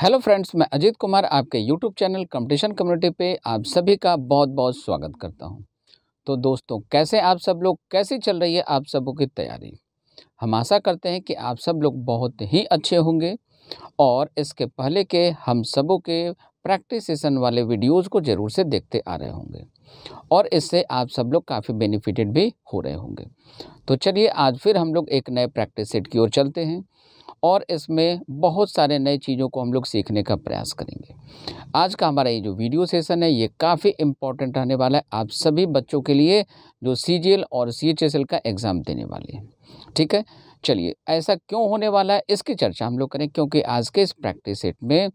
hello friends मैं अजीत कुमार आपके YouTube channel competition community पे आप सभी का बहुत बहुत स्वागत करता हूं तो दोस्तों कैसे आप सब लोग कैसी चल रही है आप सबों की तैयारी हम आशा करते हैं कि आप सब लोग बहुत ही अच्छे होंगे और इसके पहले के हम सबों के प्रैक्टिस सेशन वाले वीडियोज़ को ज़रूर से देखते आ रहे होंगे और इससे आप सब लोग काफ़ी बेनिफिटेड भी हो रहे होंगे तो चलिए आज फिर हम लोग एक नए प्रैक्टिस सेट की ओर चलते हैं और इसमें बहुत सारे नए चीज़ों को हम लोग सीखने का प्रयास करेंगे आज का हमारा ये जो वीडियो सेशन है ये काफ़ी इम्पोर्टेंट रहने वाला है आप सभी बच्चों के लिए जो सी और सी का एग्ज़ाम देने वाले हैं ठीक है चलिए ऐसा क्यों होने वाला है इसकी चर्चा हम लोग करें क्योंकि आज के इस प्रैक्टिस सेट में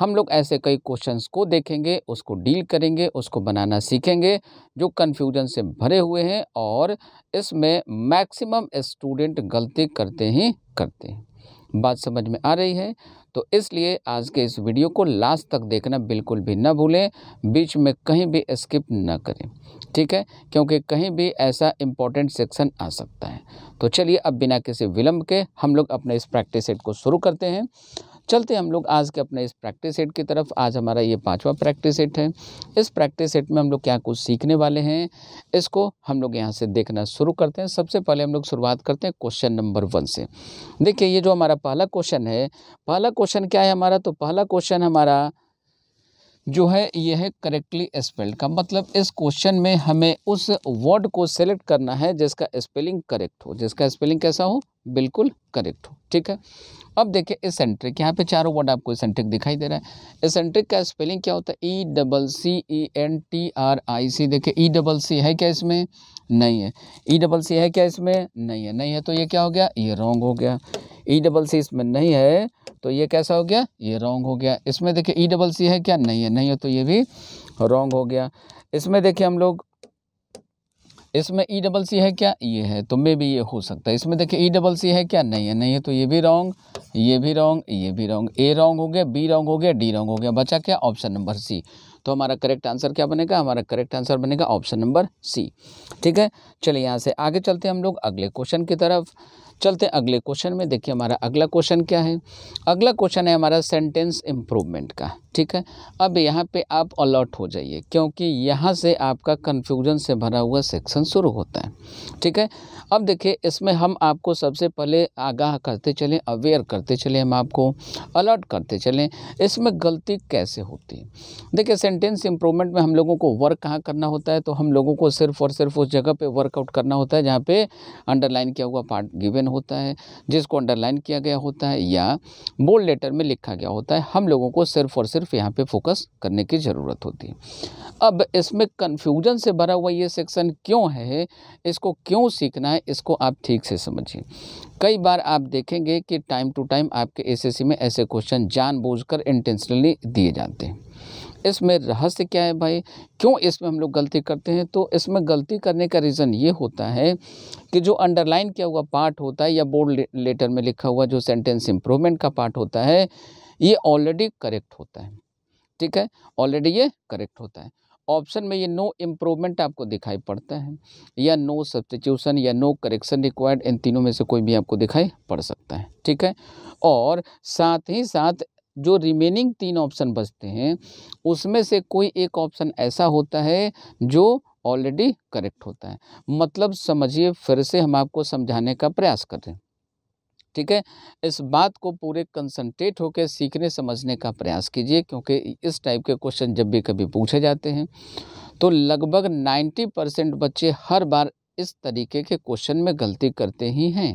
हम लोग ऐसे कई क्वेश्चंस को देखेंगे उसको डील करेंगे उसको बनाना सीखेंगे जो कन्फ्यूजन से भरे हुए हैं और इसमें मैक्सिमम स्टूडेंट गलती करते ही करते हैं बात समझ में आ रही है तो इसलिए आज के इस वीडियो को लास्ट तक देखना बिल्कुल भी ना भूलें बीच में कहीं भी स्किप ना करें ठीक है क्योंकि कहीं भी ऐसा इम्पोर्टेंट सेक्शन आ सकता है तो चलिए अब बिना किसी विलंब के हम लोग अपने इस प्रैक्टिस सेट को शुरू करते हैं चलते हम लोग आज के अपने इस प्रैक्टिस सेट की तरफ आज हमारा ये पांचवा प्रैक्टिस सेट है इस प्रैक्टिस सेट में हम लोग क्या कुछ सीखने वाले हैं इसको हम लोग यहाँ से देखना शुरू करते हैं सबसे पहले हम लोग शुरुआत करते हैं क्वेश्चन नंबर वन से देखिए ये जो हमारा पहला क्वेश्चन है पहला क्वेश्चन क्या है हमारा तो पहला क्वेश्चन हमारा जो है ये है करेक्टली स्पेल्ड का मतलब इस क्वेश्चन में हमें उस वर्ड को सेलेक्ट करना है जिसका स्पेलिंग करेक्ट हो जिसका स्पेलिंग कैसा हो बिल्कुल करेक्ट हो ठीक है अब देखिए इसेंट्रिक यहाँ पे चारों वर्ड आपको इसेंट्रिक दिखाई दे रहा है इसेंट्रिक का स्पेलिंग क्या होता है E double C E N T R I C देखिए ई डबल सी है क्या इसमें नहीं है ई डबल सी है क्या इसमें नहीं है नहीं है तो ये क्या हो गया ये रॉन्ग हो गया ई डबल सी इसमें नहीं है तो ये कैसा हो गया ये रॉन्ग हो गया इसमें देखिए ई डबल सी है क्या नहीं है नहीं है तो ये भी रोंग हो गया इसमें देखिए हम लोग इसमें ई डबल सी है क्या ये है तो मे भी ये हो सकता है इसमें देखिए ई डबल सी है क्या नहीं है नहीं है तो ये भी रॉन्ग ये भी रॉन्ग ये भी रॉन्ग ए रॉन्ग हो गया बी रॉन्ग हो गया डी रॉन्ग हो गया बचा क्या ऑप्शन नंबर सी तो हमारा करेक्ट आंसर क्या बनेगा हमारा करेक्ट आंसर बनेगा ऑप्शन नंबर सी ठीक है चलिए यहाँ से आगे चलते हैं हम लोग अगले क्वेश्चन की तरफ चलते हैं अगले क्वेश्चन में देखिए हमारा अगला क्वेश्चन क्या है अगला क्वेश्चन है हमारा सेंटेंस इम्प्रूवमेंट का ठीक है अब यहाँ पे आप अलर्ट हो जाइए क्योंकि यहाँ से आपका कन्फ्यूजन से भरा हुआ सेक्शन शुरू होता है ठीक है अब देखिए इसमें हम आपको सबसे पहले आगाह करते चलें अवेयर करते चलें हम आपको अलर्ट करते चलें इसमें गलती कैसे होती है देखिए सेंटेंस इम्प्रूवमेंट में हम लोगों को वर्क कहाँ करना होता है तो हम लोगों को सिर्फ और सिर्फ उस जगह पे वर्कआउट करना होता है जहाँ पे अंडरलाइन किया हुआ पार्ट गिवन होता है जिसको अंडरलाइन किया गया होता है या बोल्ड लेटर में लिखा गया होता है हम लोगों को सिर्फ और सिर्फ यहाँ पर फोकस करने की ज़रूरत होती है अब इसमें कन्फ्यूजन से भरा हुआ ये सेक्शन क्यों है इसको क्यों सीखना है है इसको आप ठीक से समझिए कई बार आप देखेंगे कि टाइम टू टाइम आपके एसएससी में ऐसे क्वेश्चन जानबूझकर इंटेंशनली दिए जाते हैं इसमें रहस्य क्या है भाई क्यों इसमें हम लोग गलती करते हैं तो इसमें गलती करने का रीज़न ये होता है कि जो अंडरलाइन किया हुआ पार्ट होता है या बोर्ड लेटर में लिखा हुआ जो सेंटेंस इम्प्रूवमेंट का पार्ट होता है ये ऑलरेडी करेक्ट होता है ठीक है ऑलरेडी ये करेक्ट होता है ऑप्शन में ये नो इम्प्रूवमेंट आपको दिखाई पड़ता है या नो सब्सटीट्यूशन या नो करेक्शन रिक्वायर्ड इन तीनों में से कोई भी आपको दिखाई पड़ सकता है ठीक है और साथ ही साथ जो रिमेनिंग तीन ऑप्शन बचते हैं उसमें से कोई एक ऑप्शन ऐसा होता है जो ऑलरेडी करेक्ट होता है मतलब समझिए फिर से हम आपको समझाने का प्रयास कर रहे हैं ठीक है इस बात को पूरे कंसंट्रेट होकर सीखने समझने का प्रयास कीजिए क्योंकि इस टाइप के क्वेश्चन जब भी कभी पूछे जाते हैं तो लगभग 90 परसेंट बच्चे हर बार इस तरीके के क्वेश्चन में गलती करते ही हैं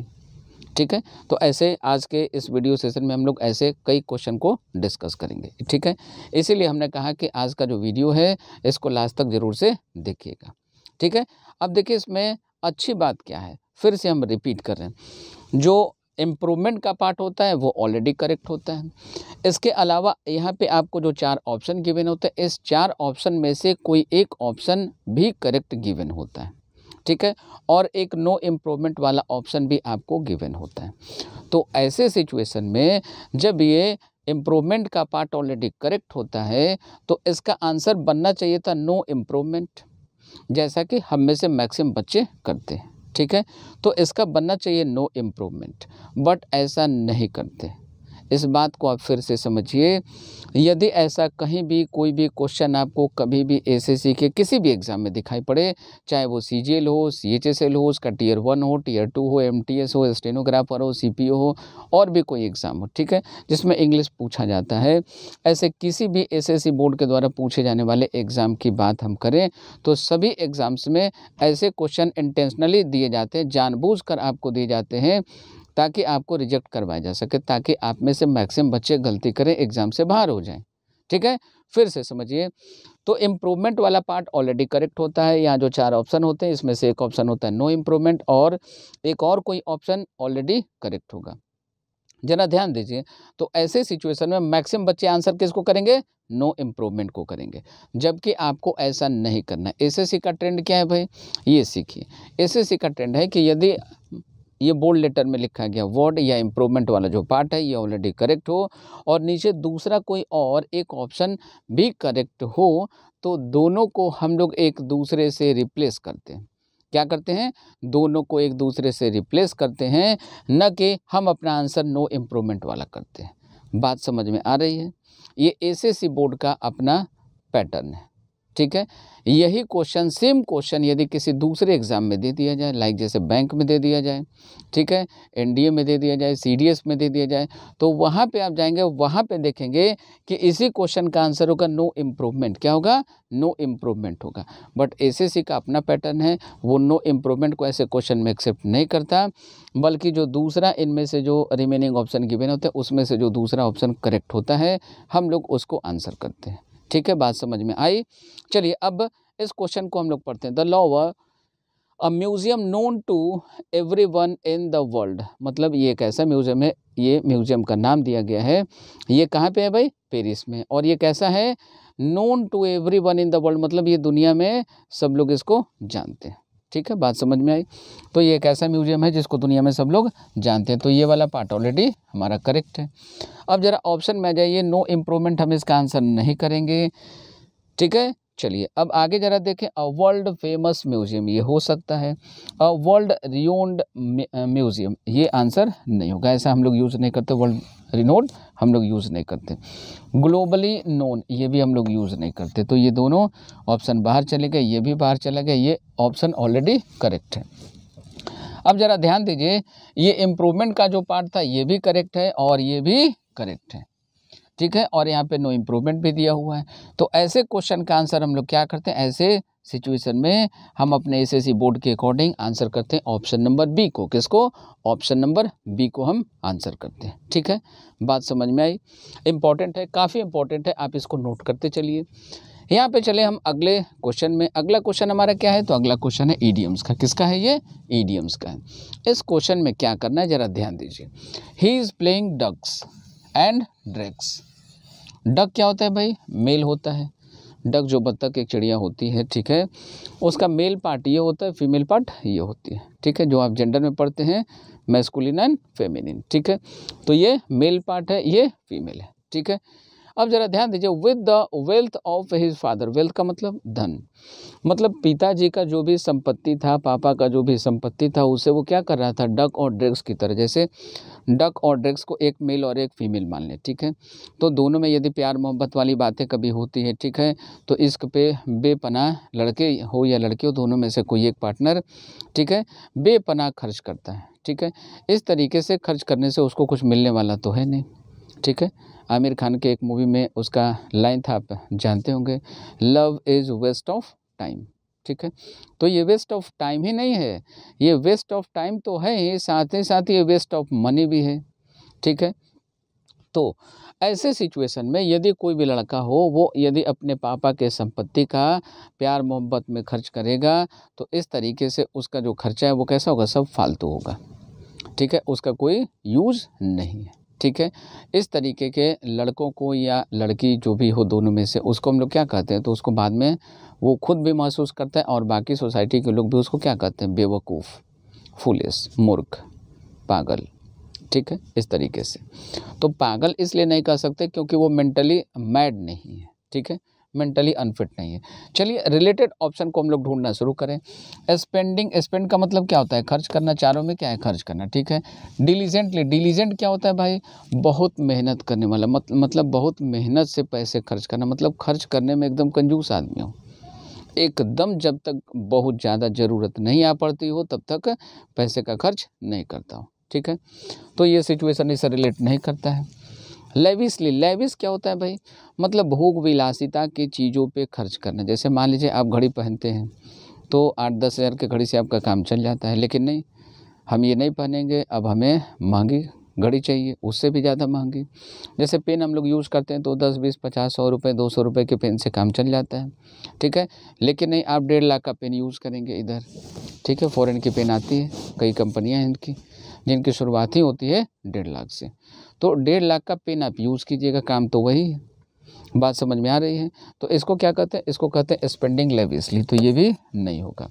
ठीक है तो ऐसे आज के इस वीडियो सेशन में हम लोग ऐसे कई क्वेश्चन को डिस्कस करेंगे ठीक है इसीलिए हमने कहा कि आज का जो वीडियो है इसको लास्ट तक ज़रूर से देखिएगा ठीक है अब देखिए इसमें अच्छी बात क्या है फिर से हम रिपीट कर रहे हैं जो इम्प्रूवमेंट का पार्ट होता है वो ऑलरेडी करेक्ट होता है इसके अलावा यहाँ पे आपको जो चार ऑप्शन गिवन होते हैं इस चार ऑप्शन में से कोई एक ऑप्शन भी करेक्ट गिवन होता है ठीक है और एक नो इम्प्रूवमेंट वाला ऑप्शन भी आपको गिवन होता है तो ऐसे सिचुएशन में जब ये इम्प्रूवमेंट का पार्ट ऑलरेडी करेक्ट होता है तो इसका आंसर बनना चाहिए था नो इम्प्रूवमेंट जैसा कि हम में से मैक्सिमम बच्चे करते हैं ठीक है तो इसका बनना चाहिए नो इम्प्रूवमेंट बट ऐसा नहीं करते इस बात को आप फिर से समझिए यदि ऐसा कहीं भी कोई भी क्वेश्चन आपको कभी भी एसएससी के किसी भी एग्ज़ाम में दिखाई पड़े चाहे वो सीजीएल हो सीएचएसएल हो उसका टीयर वन हो टीयर टू हो एमटीएस हो स्टेनोग्राफर हो सीपीओ हो और भी कोई एग्ज़ाम हो ठीक है जिसमें इंग्लिश पूछा जाता है ऐसे किसी भी सी बोर्ड के द्वारा पूछे जाने वाले एग्ज़ाम की बात हम करें तो सभी एग्ज़ाम्स में ऐसे क्वेश्चन इंटेंशनली दिए जाते हैं जानबूझ आपको दिए जाते हैं ताकि आपको रिजेक्ट करवाया जा सके ताकि आप में से मैक्सिमम बच्चे गलती करें एग्ज़ाम से बाहर हो जाएं ठीक है फिर से समझिए तो इम्प्रूवमेंट वाला पार्ट ऑलरेडी करेक्ट होता है यहाँ जो चार ऑप्शन होते हैं इसमें से एक ऑप्शन होता है नो इम्प्रूवमेंट और एक और कोई ऑप्शन ऑलरेडी करेक्ट होगा जरा ध्यान दीजिए तो ऐसे सिचुएशन में मैक्सिमम बच्चे आंसर किसको करेंगे नो इम्प्रूवमेंट को करेंगे जबकि आपको ऐसा नहीं करना एसएससी का ट्रेंड क्या है भाई ये सीखिए एसएससी का ट्रेंड है कि यदि ये बोल्ड लेटर में लिखा गया वर्ड या इम्प्रूवमेंट वाला जो पार्ट है ये ऑलरेडी करेक्ट हो और नीचे दूसरा कोई और एक ऑप्शन भी करेक्ट हो तो दोनों को हम लोग एक दूसरे से रिप्लेस करते हैं क्या करते हैं दोनों को एक दूसरे से रिप्लेस करते हैं न कि हम अपना आंसर नो इम्प्रूवमेंट वाला करते हैं बात समझ में आ रही है ये एसएससी बोर्ड का अपना पैटर्न है ठीक है यही क्वेश्चन सेम क्वेश्चन यदि किसी दूसरे एग्ज़ाम में दे दिया जाए लाइक जैसे बैंक में दे दिया जाए ठीक है एनडीए में दे दिया जाए सीडीएस में दे दिया जाए तो वहाँ पे आप जाएंगे वहाँ पे देखेंगे कि इसी क्वेश्चन का आंसर होगा नो इम्प्रूवमेंट क्या होगा नो इम्प्रूवमेंट होगा बट एसएससी का अपना पैटर्न है वो नो इम्प्रूवमेंट को ऐसे क्वेश्चन में एक्सेप्ट नहीं करता बल्कि जो दूसरा इनमें से जो रिमेनिंग ऑप्शन गिवेन होता है उसमें से जो दूसरा ऑप्शन करेक्ट होता है हम लोग उसको आंसर करते हैं ठीक है बात समझ में आई चलिए अब इस क्वेश्चन को हम लोग पढ़ते हैं the Louvre a museum known to everyone in the world मतलब ये एक ऐसा म्यूज़ियम है ये म्यूज़ियम का नाम दिया गया है ये कहाँ पे है भाई पेरिस में और ये कैसा है known to everyone in the world मतलब ये दुनिया में सब लोग इसको जानते हैं ठीक है बात समझ में आई तो ये एक ऐसा म्यूजियम है जिसको दुनिया में सब लोग जानते हैं तो ये वाला पार्ट ऑलरेडी हमारा करेक्ट है अब ज़रा ऑप्शन में आ जाइए नो इम्प्रूवमेंट हम इसका आंसर नहीं करेंगे ठीक है चलिए अब आगे ज़रा देखें अ वर्ल्ड फेमस म्यूज़ियम ये हो सकता है अ वर्ल्ड रियोन्ड म्यूज़ियम ये आंसर नहीं होगा ऐसा हम लोग यूज़ नहीं करते वर्ल्ड रिनोड हम लोग यूज़ नहीं करते ग्लोबली नोन ये भी हम लोग यूज़ नहीं करते तो ये दोनों ऑप्शन बाहर चले गए ये भी बाहर चला गया ये ऑप्शन ऑलरेडी करेक्ट है अब ज़रा ध्यान दीजिए ये इम्प्रूवमेंट का जो पार्ट था ये भी करेक्ट है और ये भी करेक्ट है ठीक है और यहाँ पे नो इम्प्रूवमेंट भी दिया हुआ है तो ऐसे क्वेश्चन का आंसर हम लोग क्या करते हैं ऐसे सिचुएशन में हम अपने एसएससी बोर्ड के अकॉर्डिंग आंसर करते हैं ऑप्शन नंबर बी को किसको ऑप्शन नंबर बी को हम आंसर करते हैं ठीक है बात समझ में आई इम्पॉर्टेंट है काफ़ी इम्पॉर्टेंट है आप इसको नोट करते चलिए यहाँ पे चले हम अगले क्वेश्चन में अगला क्वेश्चन हमारा क्या है तो अगला क्वेश्चन है ईडीएम्स का किसका है ये ईडीएम्स का है इस क्वेश्चन में क्या करना है ज़रा ध्यान दीजिए he is playing ducks and drakes duck क्या होता है भाई मेल होता है डक जो बत्तख एक चिड़िया होती है ठीक है उसका मेल पार्ट ये होता है फीमेल पार्ट ये होती है ठीक है जो आप जेंडर में पढ़ते हैं मैस्कुलिन एंड फेमिनिन ठीक है तो ये मेल पार्ट है ये फीमेल है ठीक है अब जरा ध्यान दीजिए with the wealth of his father wealth का मतलब धन मतलब पिताजी का जो भी संपत्ति था पापा का जो भी संपत्ति था उसे वो क्या कर रहा था डक और ड्रग्स की तरह जैसे डक और ड्रग्स को एक मेल और एक फीमेल मान लें ठीक है तो दोनों में यदि प्यार मोहब्बत वाली बातें कभी होती है ठीक है तो इस पे बेपना लड़के हो या लड़के हो दोनों में से कोई एक पार्टनर ठीक है बेपना खर्च करता है ठीक है इस तरीके से खर्च करने से उसको कुछ मिलने वाला तो है नहीं ठीक है आमिर खान के एक मूवी में उसका लाइन था आप जानते होंगे love is waste of time ठीक है तो ये वेस्ट ऑफ टाइम ही नहीं है ये वेस्ट ऑफ टाइम तो है ही साथ ही साथ ये वेस्ट ऑफ मनी भी है ठीक है तो ऐसे सिचुएशन में यदि कोई भी लड़का हो वो यदि अपने पापा के संपत्ति का प्यार मोहब्बत में खर्च करेगा तो इस तरीके से उसका जो खर्चा है वो कैसा होगा सब फालतू होगा ठीक है उसका कोई यूज़ नहीं है ठीक है इस तरीके के लड़कों को या लड़की जो भी हो दोनों में से उसको हम लोग क्या कहते हैं तो उसको बाद में वो खुद भी महसूस करता है और बाकी सोसाइटी के लोग भी उसको क्या कहते हैं बेवकूफ़ फुलिस मूर्ख पागल ठीक है इस तरीके से तो पागल इसलिए नहीं कह सकते क्योंकि वो मेंटली मैड नहीं है ठीक है मेंटली अनफिट नहीं है चलिए रिलेटेड ऑप्शन को हम लोग ढूंढना शुरू करें स्पेंडिंग स्पेंड का मतलब क्या होता है खर्च करना चारों में क्या है खर्च करना ठीक है डिलीजेंटली डिलीजेंट क्या होता है भाई बहुत मेहनत करने वाला मत, मतलब बहुत मेहनत से पैसे खर्च करना मतलब खर्च करने में एकदम कंजूस आदमी हो एकदम जब तक बहुत ज़्यादा ज़रूरत नहीं आ पड़ती हो तब तक पैसे का खर्च नहीं करता हो ठीक है तो ये सिचुएशन इससे रिलेट नहीं करता है लेविसली लेविस क्या होता है भाई मतलब भोग विलासिता के चीज़ों पे खर्च करना जैसे मान लीजिए आप घड़ी पहनते हैं तो आठ दस हज़ार के घड़ी से आपका काम चल जाता है लेकिन नहीं हम ये नहीं पहनेंगे अब हमें महंगी घड़ी चाहिए उससे भी ज़्यादा महंगी जैसे पेन हम लोग यूज़ करते हैं तो दस बीस पचास सौ रुपये दो सौ रुपये के पेन से काम चल जाता है ठीक है लेकिन नहीं आप डेढ़ लाख का पेन यूज़ करेंगे इधर ठीक है फ़ॉरन की पेन आती है कई कंपनियां हैं इनकी जिनकी शुरुआत ही होती है डेढ़ लाख से तो डेढ़ लाख का पेन आप यूज़ कीजिएगा काम तो वही है बात समझ में आ रही है तो इसको क्या कहते हैं इसको कहते हैं स्पेंडिंग लेवियसली तो ये भी नहीं होगा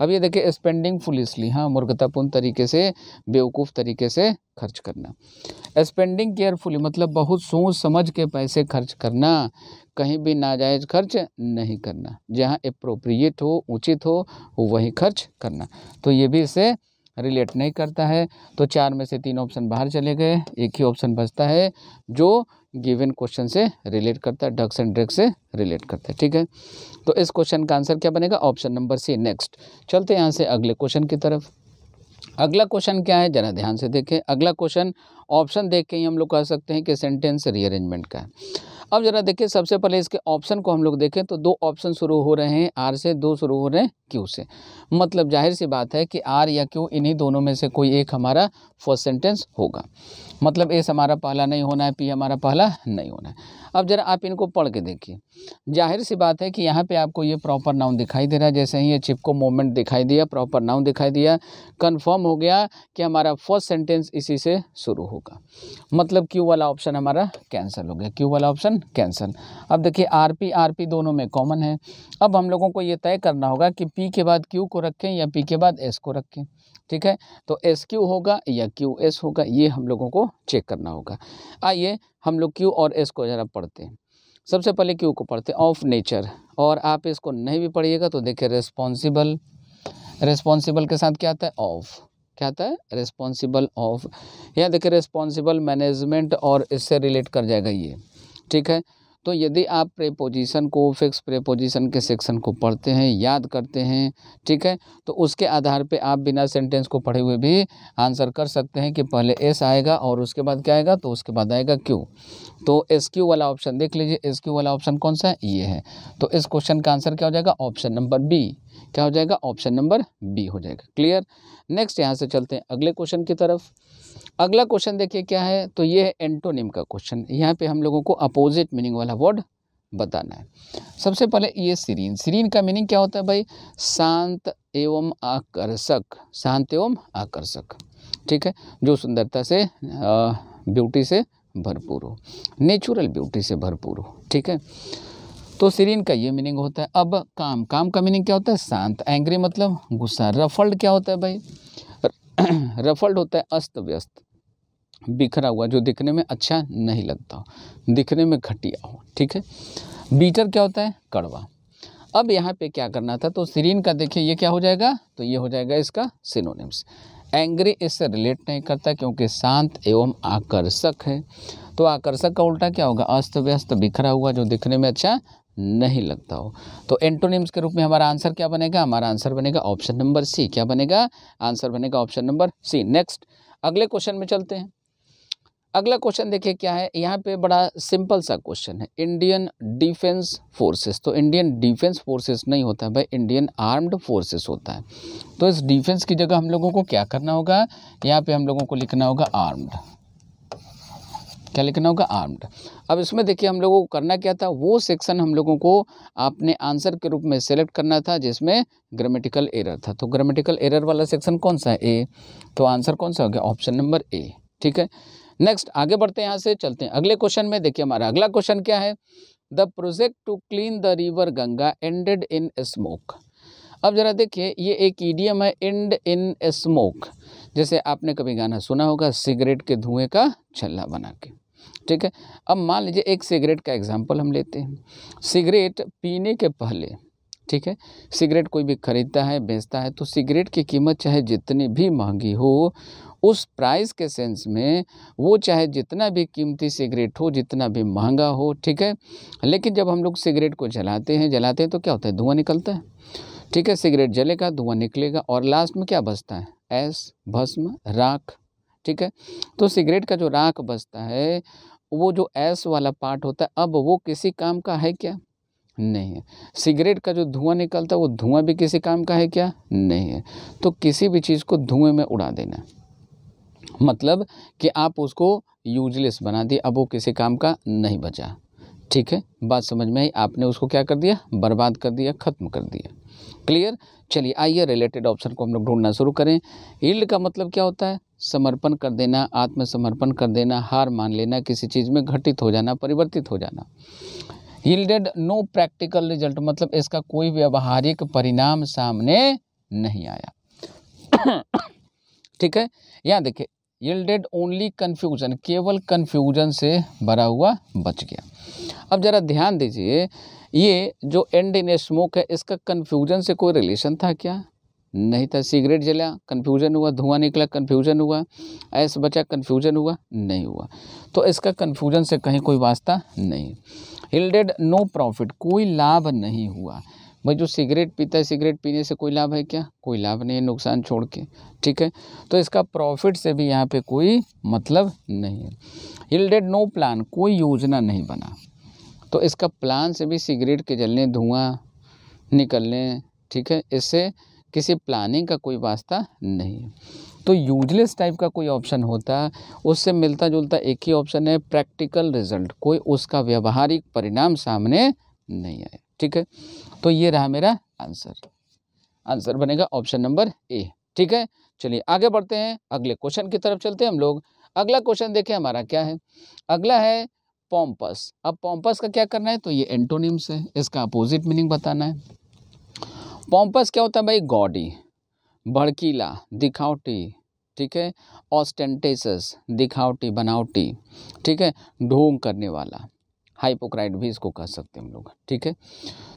अब ये देखिए स्पेंडिंग फुलिसली हाँ मूर्खतापूर्ण तरीके से बेवकूफ़ तरीके से खर्च करना स्पेंडिंग केयरफुली मतलब बहुत सोच समझ के पैसे खर्च करना कहीं भी नाजायज़ खर्च नहीं करना जहाँ अप्रोप्रिएट हो उचित हो वही खर्च करना तो ये भी इसे रिलेट नहीं करता है तो चार में से तीन ऑप्शन बाहर चले गए एक ही ऑप्शन बचता है जो गिवन क्वेश्चन से रिलेट करता है ड्रग्स एंड ड्रग्स से रिलेट करता है ठीक है तो इस क्वेश्चन का आंसर क्या बनेगा ऑप्शन नंबर सी नेक्स्ट चलते यहाँ से अगले क्वेश्चन की तरफ अगला क्वेश्चन क्या है जरा ध्यान से देखें अगला क्वेश्चन ऑप्शन देख के ही हम लोग कह सकते हैं कि सेंटेंस रीअरेंजमेंट का है अब ज़रा देखिए सबसे पहले इसके ऑप्शन को हम लोग देखें तो दो ऑप्शन शुरू हो रहे हैं आर से दो शुरू हो रहे हैं क्यू से मतलब जाहिर सी बात है कि आर या क्यू इन्हीं दोनों में से कोई एक हमारा फर्स्ट सेंटेंस होगा मतलब एस हमारा पहला नहीं होना है पी हमारा पहला नहीं होना है अब ज़रा आप इनको पढ़ के देखिए जाहिर सी बात है कि यहाँ पे आपको ये प्रॉपर नाउन दिखाई दे रहा है जैसे ही ये चिपको मोमेंट दिखाई दिया प्रॉपर नाउन दिखाई दिया कंफर्म हो गया कि हमारा फर्स्ट सेंटेंस इसी से शुरू होगा मतलब क्यू वाला ऑप्शन हमारा कैंसिल हो गया क्यू वाला ऑप्शन कैंसिल अब देखिए आर पी आर पी दोनों में कॉमन है अब हम लोगों को ये तय करना होगा कि पी के बाद क्यू को रखें या पी के बाद एस को रखें ठीक है तो एस क्यू होगा या क्यू एस होगा ये हम लोगों को चेक करना होगा आइए हम लोग क्यू और एस को ज़रा पढ़ते हैं सबसे पहले क्यू को पढ़ते हैं ऑफ नेचर और आप इसको नहीं भी पढ़िएगा तो देखिए रेस्पॉन्सिबल रेस्पॉन्सिबल के साथ क्या आता है ऑफ क्या आता है रेस्पॉन्सिबल ऑफ या देखिए रेस्पॉन्सिबल मैनेजमेंट और इससे रिलेट कर जाएगा ये ठीक है तो यदि आप प्रेपोजिशन को फिक्स प्रेपोजिशन के सेक्शन को पढ़ते हैं याद करते हैं ठीक है तो उसके आधार पे आप बिना सेंटेंस को पढ़े हुए भी आंसर कर सकते हैं कि पहले एस आएगा और उसके बाद क्या आएगा तो उसके बाद आएगा क्यू तो एस क्यू वाला ऑप्शन देख लीजिए एस क्यू वाला ऑप्शन कौन सा है ये है तो इस क्वेश्चन का आंसर क्या हो जाएगा ऑप्शन नंबर बी क्या हो जाएगा ऑप्शन नंबर बी हो जाएगा क्लियर नेक्स्ट यहाँ से चलते हैं अगले क्वेश्चन की तरफ अगला क्वेश्चन देखिए क्या है तो ये है एंटोनिम का क्वेश्चन यहाँ पे हम लोगों को अपोजिट मीनिंग वाला वर्ड बताना है सबसे पहले ये सीरीन सीरीन का मीनिंग क्या होता है भाई शांत एवं आकर्षक शांत एवं आकर्षक ठीक है जो सुंदरता से ब्यूटी से भरपूर हो नेचुरल ब्यूटी से भरपूर हो ठीक है तो सिरीन का ये मीनिंग होता है अब काम काम का मीनिंग क्या होता है शांत एंग्री मतलब गुस्सा रफल्ड क्या होता है भाई रफल्ड होता है अस्त व्यस्त बिखरा हुआ जो दिखने में अच्छा नहीं लगता दिखने में घटिया हो ठीक है बीटर क्या होता है कड़वा अब यहाँ पे क्या करना था तो सीरीन का देखिए ये क्या हो जाएगा तो ये हो जाएगा इसका सिनोनिम्स एंग्री इससे रिलेट नहीं करता क्योंकि शांत एवं आकर्षक है तो आकर्षक का उल्टा क्या होगा अस्त व्यस्त बिखरा हुआ जो दिखने में अच्छा नहीं लगता हो तो एंटोनिम्स के रूप में हमारा आंसर क्या बनेगा हमारा आंसर बनेगा ऑप्शन नंबर सी क्या बनेगा आंसर बनेगा ऑप्शन नंबर सी नेक्स्ट अगले क्वेश्चन में चलते हैं अगला क्वेश्चन देखिए क्या है यहाँ पे बड़ा सिंपल सा क्वेश्चन है इंडियन डिफेंस फोर्सेस तो इंडियन डिफेंस फोर्सेस नहीं होता है भाई इंडियन आर्म्ड फोर्सेस होता है तो इस डिफेंस की जगह हम लोगों को क्या करना होगा यहाँ पे हम लोगों को लिखना होगा आर्म्ड क्या लिखना होगा आर्म्ड अब इसमें देखिए हम लोगों को करना क्या था वो सेक्शन हम लोगों को आपने आंसर के रूप में सेलेक्ट करना था जिसमें ग्रामेटिकल एरर था तो ग्रामेटिकल एरर वाला सेक्शन कौन सा है ए तो आंसर कौन सा हो गया ऑप्शन नंबर ए ठीक है नेक्स्ट आगे बढ़ते हैं यहाँ से चलते हैं अगले क्वेश्चन में देखिए हमारा अगला क्वेश्चन क्या है the project to clean the river Ganga ended in smoke अब ज़रा देखिए ये एक ईडियम है एंड इन स्मोक जैसे आपने कभी गाना सुना होगा सिगरेट के धुएं का छल्ला बना के ठीक है अब मान लीजिए एक सिगरेट का एग्जाम्पल हम लेते हैं सिगरेट पीने के पहले ठीक है सिगरेट कोई भी खरीदता है बेचता है तो सिगरेट की कीमत चाहे जितनी भी महंगी हो उस प्राइस के सेंस में वो चाहे जितना भी कीमती सिगरेट हो जितना भी महंगा हो ठीक है लेकिन जब हम लोग सिगरेट को जलाते हैं जलाते हैं तो क्या होता है धुआं निकलता है ठीक है सिगरेट जलेगा धुआं निकलेगा और लास्ट में क्या बचता है ऐस भस्म राख ठीक है तो सिगरेट का जो राख बचता है वो जो ऐस वाला पार्ट होता है अब वो किसी काम का है क्या नहीं है सिगरेट का जो धुआं निकलता है वो धुआं भी किसी काम का है क्या नहीं है तो किसी भी चीज़ को धुएं में उड़ा देना मतलब कि आप उसको यूजलेस बना दिए अब वो किसी काम का नहीं बचा ठीक है बात समझ में आई आपने उसको क्या कर दिया बर्बाद कर दिया ख़त्म कर दिया क्लियर चलिए आइए रिलेटेड ऑप्शन को हम लोग ढूंढना शुरू करें इल्ड का मतलब क्या होता है समर्पण कर देना आत्मसमर्पण कर देना हार मान लेना किसी चीज़ में घटित हो जाना परिवर्तित हो जाना यील्डेड नो प्रैक्टिकल रिजल्ट मतलब इसका कोई व्यवहारिक परिणाम सामने नहीं आया ठीक है यहाँ देखिए येल्डेड ओनली कन्फ्यूजन केवल कन्फ्यूजन से भरा हुआ बच गया अब ज़रा ध्यान दीजिए ये जो एंड इन स्मोक है इसका कन्फ्यूजन से कोई रिलेशन था क्या नहीं था सिगरेट जला कन्फ्यूजन हुआ धुआं निकला कन्फ्यूजन हुआ ऐस बचा कन्फ्यूजन हुआ नहीं हुआ तो इसका कन्फ्यूजन से कहीं कोई वास्ता नहीं हिल्डेड नो प्रॉफिट कोई लाभ नहीं हुआ भाई जो सिगरेट पीता है सिगरेट पीने से कोई लाभ है क्या कोई लाभ नहीं है नुकसान छोड़ के ठीक है तो इसका प्रॉफिट से भी यहाँ पे कोई मतलब नहीं है डेड नो प्लान कोई योजना नहीं बना तो इसका प्लान से भी सिगरेट के जलने धुआं निकलने ठीक है इससे किसी प्लानिंग का कोई वास्ता नहीं है तो यूजलेस टाइप का कोई ऑप्शन होता उससे मिलता जुलता एक ही ऑप्शन है प्रैक्टिकल रिजल्ट कोई उसका व्यवहारिक परिणाम सामने नहीं आया ठीक है तो ये रहा मेरा आंसर आंसर बनेगा ऑप्शन नंबर ए ठीक है चलिए आगे बढ़ते हैं अगले क्वेश्चन की तरफ चलते हैं हम लोग अगला क्वेश्चन देखें हमारा क्या है अगला है पॉम्पस अब पॉम्पस का क्या करना है तो ये एंटोनिम्स है इसका अपोजिट मीनिंग बताना है पॉम्पस क्या होता है भाई गॉडी बड़कीला दिखावटी ठीक है ऑस्टेंटेस दिखावटी बनावटी ठीक है ढोंग करने वाला हाइपोक्राइट भी इसको कह सकते हैं हम लोग ठीक है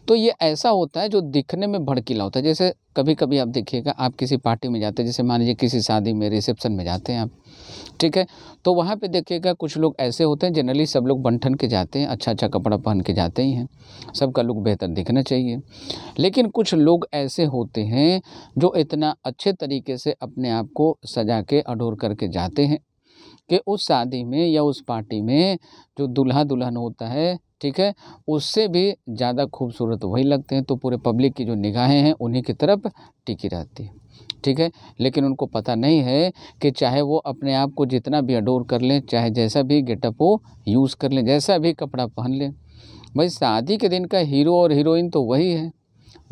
तो ये ऐसा होता है जो दिखने में भड़कीला होता है जैसे कभी कभी आप देखिएगा आप किसी पार्टी में जाते हैं जैसे मान लीजिए किसी शादी में रिसेप्शन में जाते हैं आप ठीक है तो वहाँ पे देखिएगा कुछ लोग ऐसे होते हैं जनरली सब लोग बंठन के जाते हैं अच्छा अच्छा कपड़ा पहन के जाते ही हैं सबका लुक बेहतर दिखना चाहिए लेकिन कुछ लोग ऐसे होते हैं जो इतना अच्छे तरीके से अपने आप को सजा के अडोर करके जाते हैं कि उस शादी में या उस पार्टी में जो दुल्हा दुल्हन होता है ठीक है उससे भी ज़्यादा खूबसूरत वही लगते हैं तो पूरे पब्लिक की जो निगाहें हैं उन्हीं की तरफ टिकी रहती है ठीक है लेकिन उनको पता नहीं है कि चाहे वो अपने आप को जितना भी अडोर कर लें चाहे जैसा भी गेटअप हो यूज़ कर लें जैसा भी कपड़ा पहन लें भाई शादी के दिन का हीरो और हीरोइन तो वही है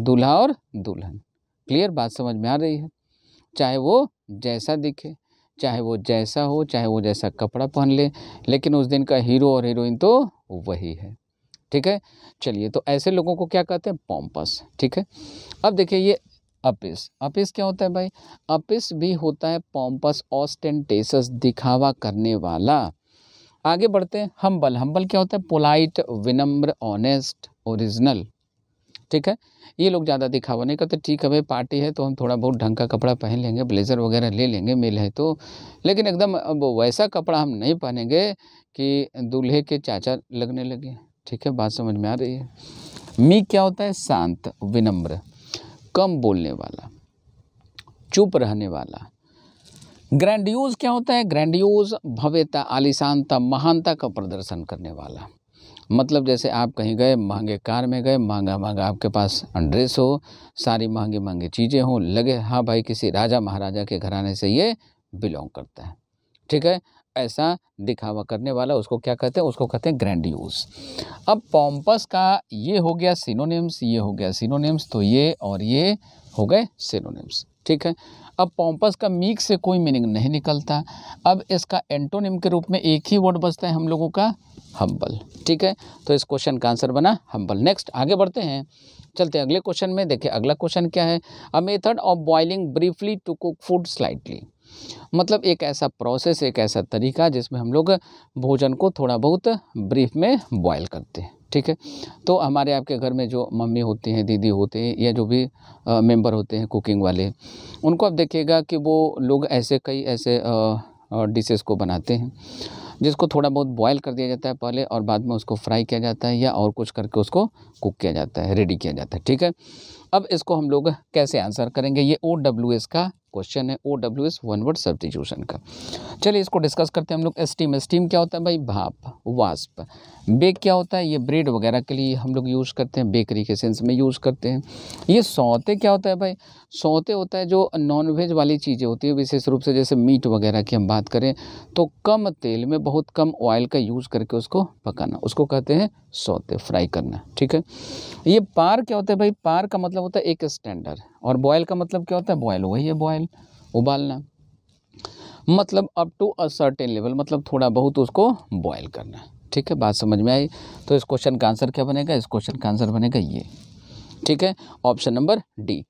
दूल्हा और दुल्हन क्लियर बात समझ में आ रही है चाहे वो जैसा दिखे चाहे वो जैसा हो चाहे वो जैसा कपड़ा पहन ले, लेकिन उस दिन का हीरो और हीरोइन तो वही है ठीक है चलिए तो ऐसे लोगों को क्या कहते हैं पॉम्पस ठीक है अब देखिए ये अपिस अपिस क्या होता है भाई अपिस भी होता है पॉम्पस ऑस्टेंटेसस दिखावा करने वाला आगे बढ़ते हैं हम्बल हम्बल क्या होता है पोलाइट विनम्र ऑनेस्ट ओरिजिनल ठीक है ये लोग ज़्यादा दिखावा नहीं करते ठीक है भाई पार्टी है तो हम थोड़ा बहुत ढंग का कपड़ा पहन लेंगे ब्लेज़र वगैरह ले लेंगे मिल है तो लेकिन एकदम अब वैसा कपड़ा हम नहीं पहनेंगे कि दूल्हे के चाचा लगने लगे ठीक है बात समझ में आ रही है मी क्या होता है शांत विनम्र कम बोलने वाला चुप रहने वाला ग्रैंडियोज क्या होता है ग्रैंडियोज भव्यता आलिशानता महानता का प्रदर्शन करने वाला मतलब जैसे आप कहीं गए महंगे कार में गए महंगा महंगा आपके पास ड्रेस हो सारी महंगी महंगी चीज़ें हों लगे हाँ भाई किसी राजा महाराजा के घराने से ये बिलोंग करता है ठीक है ऐसा दिखावा करने वाला उसको क्या कहते हैं उसको कहते हैं ग्रैंड यूज़ अब पॉम्पस का ये हो गया सिनोनिम्स ये हो गया सिनोनिम्स तो ये और ये हो गए सिनोनिम्स ठीक है अब पॉम्पस का मीक से कोई मीनिंग नहीं निकलता अब इसका एंटोनिम के रूप में एक ही वर्ड बचता है हम लोगों का हम्बल ठीक है तो इस क्वेश्चन का आंसर बना हम्बल नेक्स्ट आगे बढ़ते हैं चलते हैं अगले क्वेश्चन में देखिए अगला क्वेश्चन क्या है a method of boiling briefly to cook food slightly मतलब एक ऐसा प्रोसेस एक ऐसा तरीका जिसमें हम लोग भोजन को थोड़ा बहुत ब्रीफ में बॉयल करते हैं ठीक है तो हमारे आपके घर में जो मम्मी होती हैं दीदी होते हैं या जो भी आ, मेंबर होते हैं कुकिंग वाले उनको आप देखिएगा कि वो लोग ऐसे कई ऐसे डिशेज को बनाते हैं जिसको थोड़ा बहुत बॉयल कर दिया जाता है पहले और बाद में उसको फ्राई किया जाता है या और कुछ करके उसको कुक किया जाता है रेडी किया जाता है ठीक है अब इसको हम लोग कैसे आंसर करेंगे ये ओ डब्ल्यू एस का क्वेश्चन है O W S one word substitution का चलिए इसको डिस्कस करते हैं हम लोग एस्टीम एस्टीम क्या होता है भाई भाप वास्प बेक क्या होता है ये ब्रेड वगैरह के लिए हम लोग यूज़ करते हैं बेकरी के सेंस में यूज़ करते हैं ये सौते क्या होता है भाई सौते होता है जो नॉनवेज वाली चीज़ें होती है विशेष रूप से जैसे मीट वगैरह की हम बात करें तो कम तेल में बहुत कम ऑयल का यूज़ करके उसको पकाना उसको कहते हैं सौते फ्राई करना ठीक है ये पार क्या होता है भाई पार का मतलब होता है एक स्टैंडर्ड और बॉयल का मतलब क्या होता है बॉयल वही है बॉयल उबालना मतलब up to a certain level मतलब थोड़ा बहुत उसको बॉयल करना ठीक है बात समझ में आई तो इस क्वेश्चन का आंसर क्या बनेगा इस क्वेश्चन का आंसर बनेगा ये ठीक है ऑप्शन नंबर डी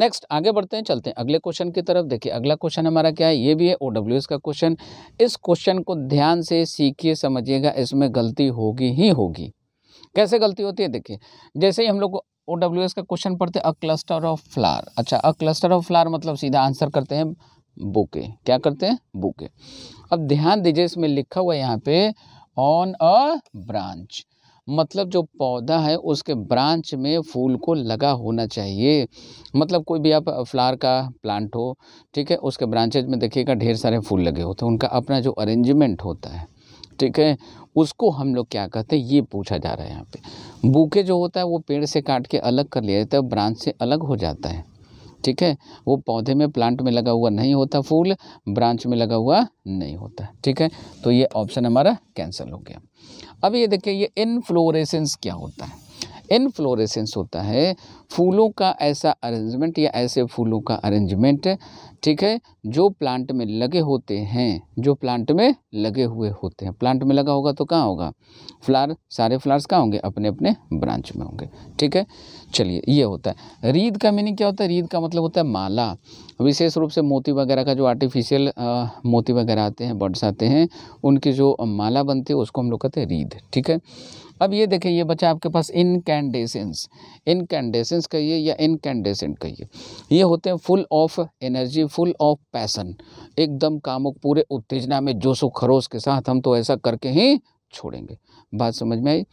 नेक्स्ट आगे बढ़ते हैं चलते हैं अगले क्वेश्चन की तरफ देखिए अगला क्वेश्चन हमारा क्या है ये भी है ओ डब्ल्यू एस का क्वेश्चन इस क्वेश्चन को ध्यान से सीखिए समझिएगा इसमें गलती होगी ही होगी कैसे गलती होती है देखिए जैसे ही हम लोग ओ डब्ल्यू एस का क्वेश्चन पढ़ते हैं अ क्लस्टर ऑफ फ्लार अच्छा अ क्लस्टर ऑफ फ्लार मतलब सीधा आंसर करते हैं बुके क्या करते हैं बुके अब ध्यान दीजिए इसमें लिखा हुआ है यहाँ पे ऑन अ ब्रांच मतलब जो पौधा है उसके ब्रांच में फूल को लगा होना चाहिए मतलब कोई भी आप फ्लावर का प्लांट हो ठीक है उसके ब्रांचेज में देखिएगा ढेर सारे फूल लगे होते हैं उनका अपना जो अरेंजमेंट होता है ठीक है उसको हम लोग क्या कहते हैं ये पूछा जा रहा है यहाँ पे बूके जो होता है वो पेड़ से काट के अलग कर लिया जाता है ब्रांच से अलग हो जाता है ठीक है वो पौधे में प्लांट में लगा हुआ नहीं होता फूल ब्रांच में लगा हुआ नहीं होता ठीक है तो ये ऑप्शन हमारा कैंसिल हो गया अब ये देखिए ये इनफ्लोरेसेंस क्या होता है इनफ्लोरेसेंस होता है फूलों का ऐसा अरेंजमेंट या ऐसे फूलों का अरेंजमेंट ठीक है जो प्लांट में लगे होते हैं जो प्लांट में लगे हुए होते हैं प्लांट में लगा होगा तो कहाँ होगा फ्लार सारे फ्लावर्स कहाँ होंगे अपने अपने ब्रांच में होंगे ठीक है चलिए ये होता है रीद का मीनिंग क्या होता है रीद का मतलब होता है माला विशेष रूप से मोती वगैरह का जो आर्टिफिशियल मोती वगैरह आते हैं बर्ड्स आते हैं उनकी जो माला बनती है उसको हम लोग कहते हैं रीद ठीक है अब ये देखें ये बच्चा आपके पास इनकैंडेसेंस इनकैंडेसेंस कहिए या इनकैंडेसेंट कहिए ये होते हैं full of energy full of passion एकदम कामुक पूरे उत्तेजना में जोशो खरोश के साथ हम तो ऐसा करके ही छोड़ेंगे बात समझ में आई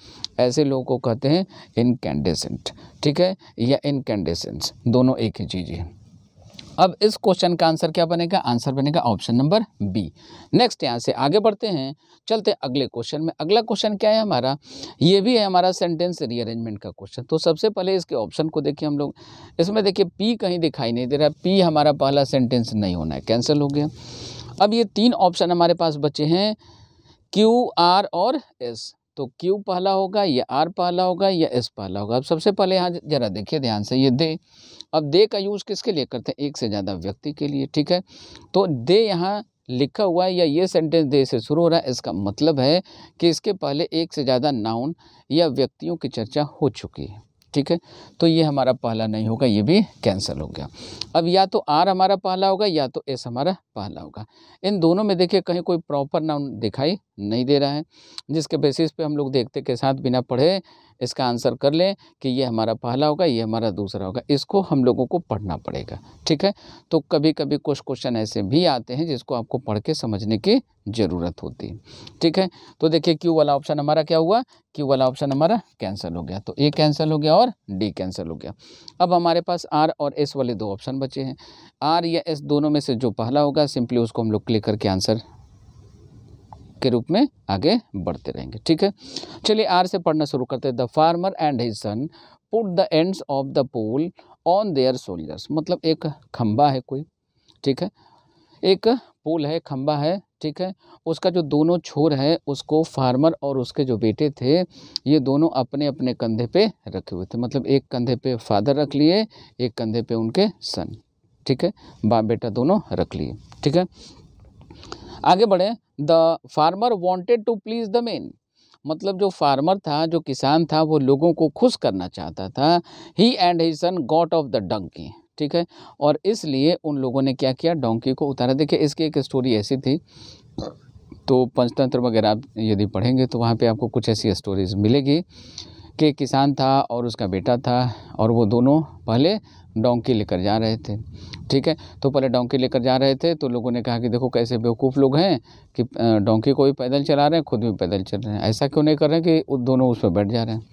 ऐसे लोगों को कहते हैं इनकैंडेसेंट ठीक है या इनकैंडेसेंस दोनों एक ही चीज़ है अब इस क्वेश्चन का आंसर क्या बनेगा आंसर बनेगा ऑप्शन नंबर बी नेक्स्ट यहाँ से आगे बढ़ते हैं चलते अगले क्वेश्चन में अगला क्वेश्चन क्या है हमारा ये भी है हमारा सेंटेंस रीअरेंजमेंट का क्वेश्चन तो सबसे पहले इसके ऑप्शन को देखिए हम लोग इसमें देखिए पी कहीं दिखाई नहीं दे रहा पी हमारा पहला सेंटेंस नहीं होना है कैंसिल हो गया अब ये तीन ऑप्शन हमारे पास बचे हैं क्यू आर और एस तो क्यू पहला होगा या आर पहला होगा या एस पहला होगा अब सबसे पहले यहाँ जरा देखिए ध्यान से ये दे अब दे का यूज़ किसके लिए करते हैं एक से ज़्यादा व्यक्ति के लिए ठीक है तो दे यहाँ लिखा हुआ है या ये सेंटेंस दे से शुरू हो रहा है इसका मतलब है कि इसके पहले एक से ज़्यादा नाउन या व्यक्तियों की चर्चा हो चुकी है ठीक है तो ये हमारा पहला नहीं होगा ये भी कैंसिल हो गया अब या तो आर हमारा पहला होगा या तो एस हमारा पहला होगा इन दोनों में देखिए कहीं कोई प्रॉपर नाउन दिखाई नहीं दे रहा है जिसके बेसिस पे हम लोग देखते के साथ बिना पढ़े इसका आंसर कर लें कि ये हमारा पहला होगा ये हमारा दूसरा होगा इसको हम लोगों को पढ़ना पड़ेगा ठीक है तो कभी कभी कुछ क्वेश्चन ऐसे भी आते हैं जिसको आपको पढ़ के समझने की ज़रूरत होती है ठीक है तो देखिए क्यू वाला ऑप्शन हमारा क्या हुआ क्यू वाला ऑप्शन हमारा कैंसिल हो गया तो ए कैंसिल हो गया और डी कैंसिल हो गया अब हमारे पास आर और एस वाले दो ऑप्शन बचे हैं आर या एस दोनों में से जो पहला होगा सिंपली उसको हम लोग क्लिक करके आंसर के रूप में आगे बढ़ते रहेंगे ठीक है चलिए आर से पढ़ना शुरू करते हैं the farmer and his son put the ends of the pole on their shoulders मतलब एक खंबा है कोई ठीक है एक पोल है खंबा है ठीक है उसका जो दोनों छोर है उसको फार्मर और उसके जो बेटे थे ये दोनों अपने अपने कंधे पे रखे हुए थे मतलब एक कंधे पे फादर रख लिए एक कंधे पे उनके सन ठीक है बाप बेटा दोनों रख लिए ठीक है आगे बढ़े the farmer wanted to please the man मतलब जो फार्मर था जो किसान था वो लोगों को खुश करना चाहता था he and his son got off the donkey ठीक है और इसलिए उन लोगों ने क्या किया डोंकी को उतारा देखिए इसकी एक स्टोरी ऐसी थी तो पंचतंत्र वगैरह आप यदि पढ़ेंगे तो वहाँ पे आपको कुछ ऐसी स्टोरीज मिलेगी कि किसान था और उसका बेटा था और वो दोनों पहले डोंकी लेकर जा रहे थे ठीक है तो पहले डोंकी लेकर जा रहे थे तो लोगों ने कहा कि देखो कैसे बेवकूफ़ लोग हैं कि डोंकी को भी पैदल चला रहे हैं खुद भी पैदल चल रहे हैं ऐसा क्यों नहीं कर रहे हैं कि दोनों उस पर बैठ जा रहे हैं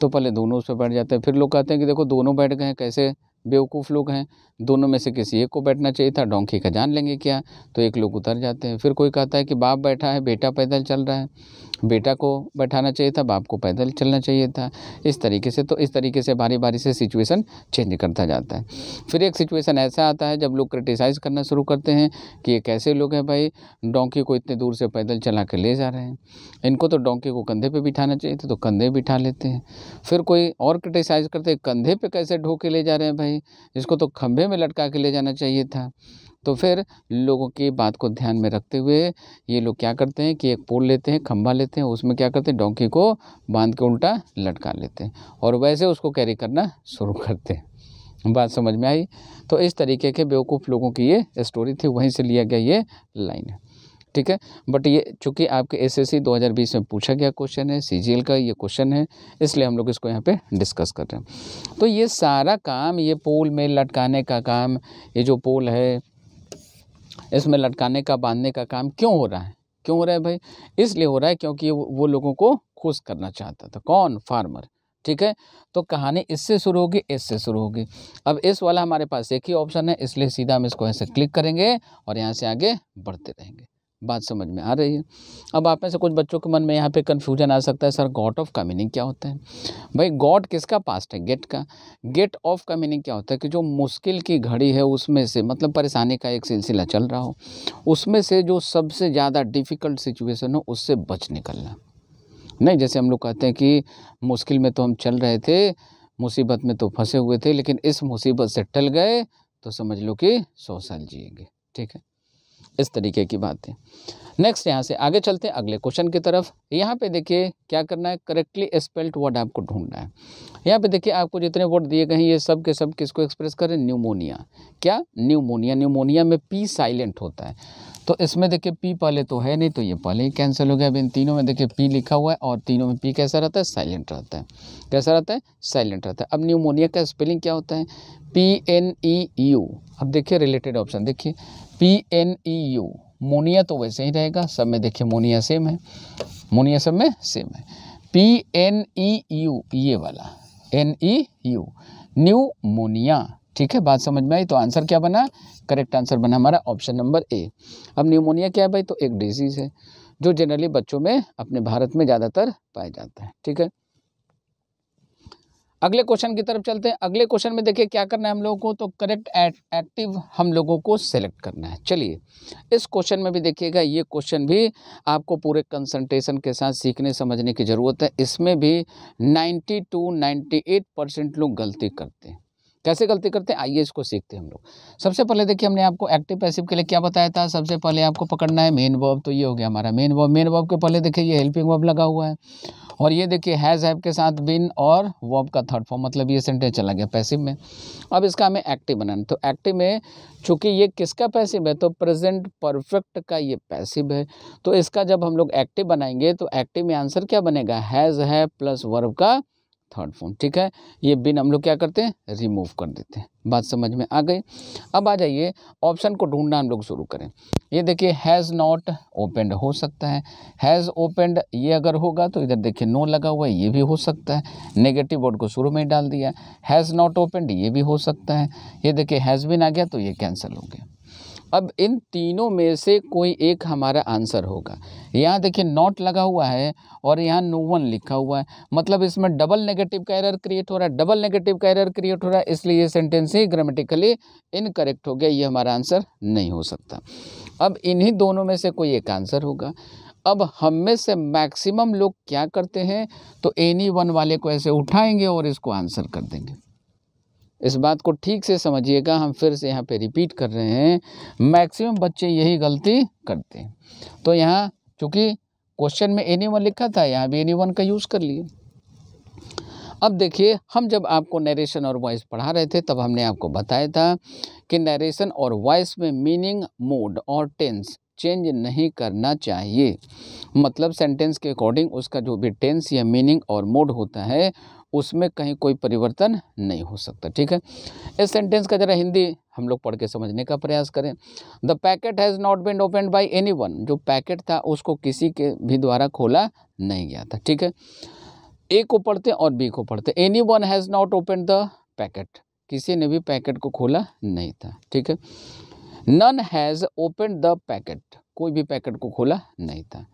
तो पहले दोनों उस पर बैठ जाते हैं फिर लोग कहते हैं कि देखो दोनों बैठ गए हैं कैसे बेवकूफ़ लोग हैं दोनों में से किसी एक को बैठना चाहिए था डोंकी का जान लेंगे क्या तो एक लोग उतर जाते हैं फिर कोई कहता है कि बाप बैठा है बेटा पैदल चल रहा है बेटा को बैठाना चाहिए था बाप को पैदल चलना चाहिए था इस तरीके से तो इस तरीके से बारी बारी से सिचुएशन चेंज करता जाता है फिर एक सिचुएसन ऐसा आता है जब लोग क्रिटिसाइज़ करना शुरू करते हैं कि ये कैसे लोग हैं भाई डोंकी को इतने दूर से पैदल चला कर ले जा रहे हैं इनको तो डोंकी को कंधे पर बिठाना चाहिए था तो कंधे बिठा लेते हैं फिर कोई और क्रिटिसाइज़ करते कंधे पर कैसे ढो के ले जा रहे हैं भाई नहीं इसको तो खंभे में लटका के ले जाना चाहिए था तो फिर लोगों की बात को ध्यान में रखते हुए ये लोग क्या करते हैं कि एक पोल लेते हैं खंभा लेते हैं उसमें क्या करते हैं डोंकी को बांध के उल्टा लटका लेते हैं और वैसे उसको कैरी करना शुरू करते हैं बात समझ में आई तो इस तरीके के बेवकूफ़ लोगों की ये स्टोरी थी वहीं से लिया गया ये लाइन है ठीक है बट ये चूँकि आपके एसएससी 2020 में पूछा गया क्वेश्चन है सी का ये क्वेश्चन है इसलिए हम लोग इसको यहाँ पे डिस्कस कर रहे हैं तो ये सारा काम ये पोल में लटकाने का काम ये जो पोल है इसमें लटकाने का बांधने का काम क्यों हो रहा है क्यों हो रहा है भाई इसलिए हो रहा है क्योंकि वो लोगों को खुश करना चाहता था कौन फार्मर ठीक है तो कहानी इससे शुरू होगी इससे शुरू होगी अब इस वाला हमारे पास एक ही ऑप्शन है इसलिए सीधा हम इसको ऐसे क्लिक करेंगे और यहाँ से आगे बढ़ते रहेंगे बात समझ में आ रही है अब आप में से कुछ बच्चों के मन में यहाँ पे कन्फ्यूजन आ सकता है सर गॉड ऑफ का मीनिंग क्या होता है भाई गॉड किसका पास्ट है गेट का गेट ऑफ का मीनिंग क्या होता है कि जो मुश्किल की घड़ी है उसमें से मतलब परेशानी का एक सिलसिला चल रहा हो उसमें से जो सबसे ज़्यादा डिफ़िकल्ट सिचुएसन हो उससे बच निकलना नहीं जैसे हम लोग कहते हैं कि मुश्किल में तो हम चल रहे थे मुसीबत में तो फंसे हुए थे लेकिन इस मुसीबत से टल गए तो समझ लो कि सौ साल जिएंगे ठीक है इस तरीके की बात है नेक्स्ट यहाँ से आगे चलते हैं अगले क्वेश्चन की तरफ यहाँ पे देखिए क्या करना है करेक्टली स्पेल्ड वर्ड आपको ढूंढना है यहाँ पे देखिए आपको जितने वर्ड दिए गए हैं ये सब के सब किसको एक्सप्रेस कर रहे हैं न्यूमोनिया क्या न्यूमोनिया न्यूमोनिया में पी साइलेंट होता है तो इसमें देखिए पी पहले तो है नहीं तो ये पहले ही कैंसिल हो गया अब इन तीनों में देखिए पी लिखा हुआ है और तीनों में पी कैसा रहता है साइलेंट रहता है कैसा रहता है साइलेंट रहता है अब न्यूमोनिया का स्पेलिंग क्या होता है पी एन ई यू अब देखिए रिलेटेड ऑप्शन देखिए P N E e U मोनिया तो वैसे ही रहेगा सब में देखिए मोनिया सेम है मोनिया सब में सेम है पी एन ई यू ये वाला N E e U pneumonia ठीक है बात समझ में आई तो आंसर क्या बना करेक्ट आंसर बना हमारा ऑप्शन नंबर ए अब न्यूमोनिया क्या है भाई तो एक डिजीज़ है जो जनरली बच्चों में अपने भारत में ज़्यादातर पाया जाता है ठीक है अगले क्वेश्चन की तरफ चलते हैं अगले क्वेश्चन में देखिए क्या करना है हम लोगों को तो करेक्ट एक्टिव हम लोगों को सेलेक्ट करना है चलिए इस क्वेश्चन में भी देखिएगा ये क्वेश्चन भी आपको पूरे कंसंट्रेशन के साथ सीखने समझने की ज़रूरत है इसमें भी 92 टू 98 परसेंट लोग गलती करते हैं कैसे गलती करते हैं आइए इसको सीखते हैं हम लोग सबसे पहले देखिए हमने आपको एक्टिव पैसिव के लिए क्या बताया था सबसे पहले आपको पकड़ना है मेन वॉब तो ये हो गया हमारा मेन वॉब मेन वॉब के पहले देखिए ये हेल्पिंग वॉब लगा हुआ है और ये देखिए हैज़ हैव के साथ बिन और वर्ब का थर्ड फॉर्म मतलब ये सेंटेंस चला गया पैसिव में अब इसका हमें एक्टिव बनाना तो एक्टिव में चूँकि ये किसका पैसिव है तो प्रेजेंट परफेक्ट का ये पैसिव है तो इसका जब हम लोग एक्टिव बनाएंगे तो एक्टिव में आंसर क्या बनेगा हैज़ है प्लस वर्ब का थर्ड फोन ठीक है ये बिन हम लोग क्या करते हैं रिमूव कर देते हैं बात समझ में आ गई अब आ जाइए ऑप्शन को ढूंढना हम लोग शुरू करें ये देखिए हैज़ नॉट ओपेंड हो सकता है हैज़ ओपेंड ये अगर होगा तो इधर देखिए नो लगा हुआ है ये भी हो सकता है नेगेटिव वर्ड को शुरू में डाल दिया हैज़ नॉट ओपेंड ये भी हो सकता है ये देखिए हैज़ बिन आ गया तो ये कैंसिल हो गया अब इन तीनों में से कोई एक हमारा आंसर होगा यहाँ देखिए नॉट लगा हुआ है और यहाँ नो वन लिखा हुआ है मतलब इसमें डबल नेगेटिव का एरर क्रिएट हो रहा है डबल नेगेटिव का एरर क्रिएट हो रहा है इसलिए ये सेंटेंस ही ग्रामेटिकली इनकरेक्ट हो गया ये हमारा आंसर नहीं हो सकता अब इन्हीं दोनों में से कोई एक आंसर होगा अब हम में से मैक्सिमम लोग क्या करते हैं तो एनी वन वाले को ऐसे उठाएंगे और इसको आंसर कर देंगे इस बात को ठीक से समझिएगा हम फिर से यहाँ पे रिपीट कर रहे हैं मैक्सिमम बच्चे यही गलती करते हैं तो यहाँ चूँकि क्वेश्चन में एनी वन लिखा था यहाँ भी एनी वन का यूज़ कर लिए अब देखिए हम जब आपको नरेशन और वॉइस पढ़ा रहे थे तब हमने आपको बताया था कि नरेशन और वॉइस में मीनिंग मूड और टेंस चेंज नहीं करना चाहिए मतलब सेंटेंस के अकॉर्डिंग उसका जो भी टेंस या मीनिंग और मोड होता है उसमें कहीं कोई परिवर्तन नहीं हो सकता ठीक है इस सेंटेंस का ज़रा हिंदी हम लोग पढ़ के समझने का प्रयास करें the packet has not been open by anyone जो पैकेट था उसको किसी के भी द्वारा खोला नहीं गया था ठीक है ए को पढ़ते और बी को पढ़ते anyone has not open the packet किसी ने भी पैकेट को खोला नहीं था ठीक है none has open the packet कोई भी पैकेट को खोला नहीं था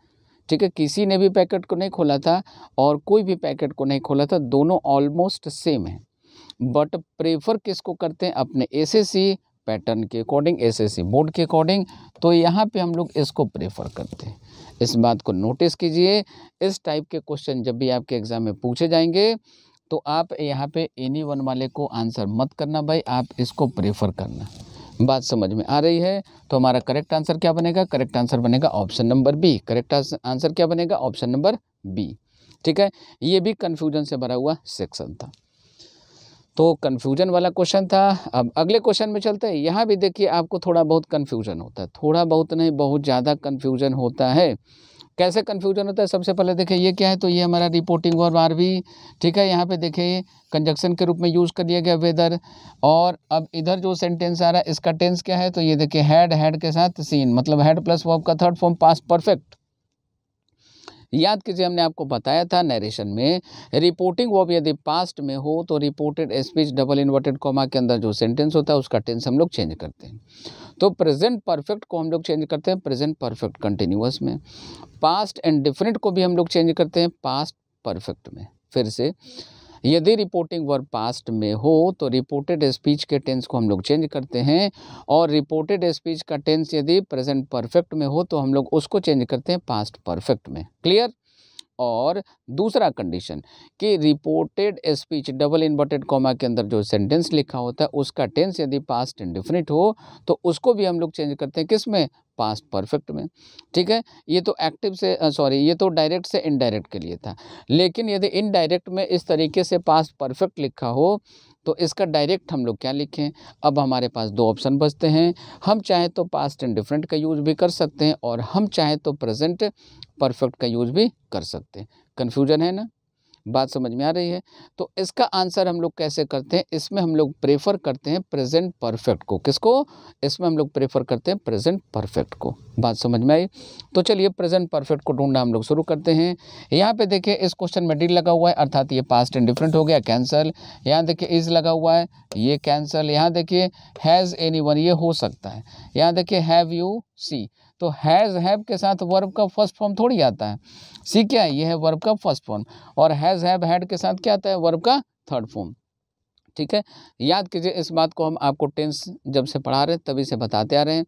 ठीक है किसी ने भी पैकेट को नहीं खोला था और कोई भी पैकेट को नहीं खोला था दोनों ऑलमोस्ट सेम है बट प्रेफर किसको करते हैं अपने एसएससी पैटर्न के अकॉर्डिंग एसएससी बोर्ड के अकॉर्डिंग तो यहाँ पे हम लोग इसको प्रेफर करते हैं इस बात को नोटिस कीजिए इस टाइप के क्वेश्चन जब भी आपके एग्ज़ाम में पूछे जाएंगे तो आप यहाँ पे एनी वन वाले को आंसर मत करना भाई आप इसको प्रेफर करना बात समझ में आ रही है तो हमारा करेक्ट आंसर क्या बनेगा करेक्ट आंसर बनेगा option number B correct answer क्या बनेगा ऑप्शन नंबर बी ठीक है ये भी कन्फ्यूजन से भरा हुआ सेक्शन था तो कन्फ्यूजन वाला क्वेश्चन था अब अगले क्वेश्चन में चलते हैं यहाँ भी देखिए आपको थोड़ा बहुत कन्फ्यूजन होता है थोड़ा बहुत नहीं बहुत ज़्यादा कन्फ्यूजन होता है कैसे कन्फ्यूजन होता है सबसे पहले देखें ये क्या है तो ये हमारा रिपोर्टिंग और बार भी ठीक है यहाँ पे देखें कंजक्शन के रूप में यूज़ कर लिया गया वेदर और अब इधर जो सेंटेंस आ रहा है इसका टेंस क्या है तो ये देखिए हेड हेड के साथ सीन मतलब हेड प्लस वॉब का थर्ड फॉर्म पास परफेक्ट याद कीजिए हमने आपको बताया था नरेशन में रिपोर्टिंग वो भी यदि पास्ट में हो तो reported speech double inverted comma के अंदर जो सेंटेंस होता है उसका टेंस हम लोग चेंज करते हैं तो प्रेजेंट परफेक्ट को हम लोग चेंज करते हैं प्रेजेंट परफेक्ट कंटिन्यूस में पास्ट एंड डिफरेंट को भी हम लोग चेंज करते हैं पास्ट परफेक्ट में फिर से यदि रिपोर्टिंग वर्ब पास्ट में हो तो रिपोर्टेड स्पीच के टेंस को हम लोग चेंज करते हैं और रिपोर्टेड स्पीच का टेंस यदि प्रेजेंट परफेक्ट में हो तो हम लोग उसको चेंज करते हैं पास्ट परफेक्ट में क्लियर और दूसरा कंडीशन कि reported speech double inverted comma के अंदर जो सेंटेंस लिखा होता है उसका टेंस यदि पास्ट इंडिफिनिट हो तो उसको भी हम लोग चेंज करते हैं किस में पास्ट परफेक्ट में ठीक है ये तो एक्टिव से सॉरी ये तो डायरेक्ट से इनडायरेक्ट के लिए था लेकिन यदि इनडायरेक्ट में इस तरीके से पास्ट परफेक्ट लिखा हो तो इसका डायरेक्ट हम लोग क्या लिखें अब हमारे पास दो ऑप्शन बचते हैं हम चाहें तो पास्ट एंड डिफरेंट का यूज भी कर सकते हैं और हम चाहें तो प्रेजेंट परफेक्ट का यूज भी कर सकते हैं कन्फ्यूजन है ना बात समझ में आ रही है तो इसका आंसर हम लोग कैसे करते हैं इसमें हम लोग प्रेफर करते हैं प्रेजेंट परफेक्ट को किसको इसमें हम लोग प्रेफर करते हैं प्रेजेंट परफेक्ट को बात समझ में आई तो चलिए प्रेजेंट परफेक्ट को ढूंढना हम लोग शुरू करते हैं यहाँ पे देखिए इस क्वेश्चन में डील लगा हुआ है अर्थात ये पास्ट एंड डिफरेंट हो गया कैंसल यहाँ देखिए इज़ लगा हुआ है ये कैंसल यहाँ देखिए हैज़ एनी वन ये हो सकता है यहाँ देखिए हैव यू सी तो हैज़ हैव के साथ वर्ब का फर्स्ट फॉर्म थोड़ी आता है सी क्या है यह है वर्ब का फर्स्ट फॉर्म और हैज़ हैव हैड के साथ क्या आता है वर्ब का थर्ड फॉर्म ठीक है याद कीजिए इस बात को हम आपको टेंस जब से पढ़ा रहे हैं तभी से बताते आ रहे हैं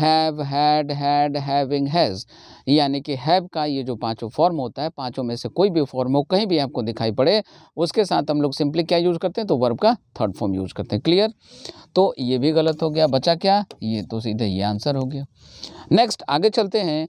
have had had having has यानी कि हैव का ये जो पांचों फॉर्म होता है पांचों में से कोई भी फॉर्म हो कहीं भी आपको दिखाई पड़े उसके साथ हम लोग सिंपली क्या यूज़ करते हैं तो वर्ब का थर्ड फॉर्म यूज़ करते हैं क्लियर तो ये भी गलत हो गया बचा क्या ये तो सीधे ये आंसर हो गया नेक्स्ट आगे चलते हैं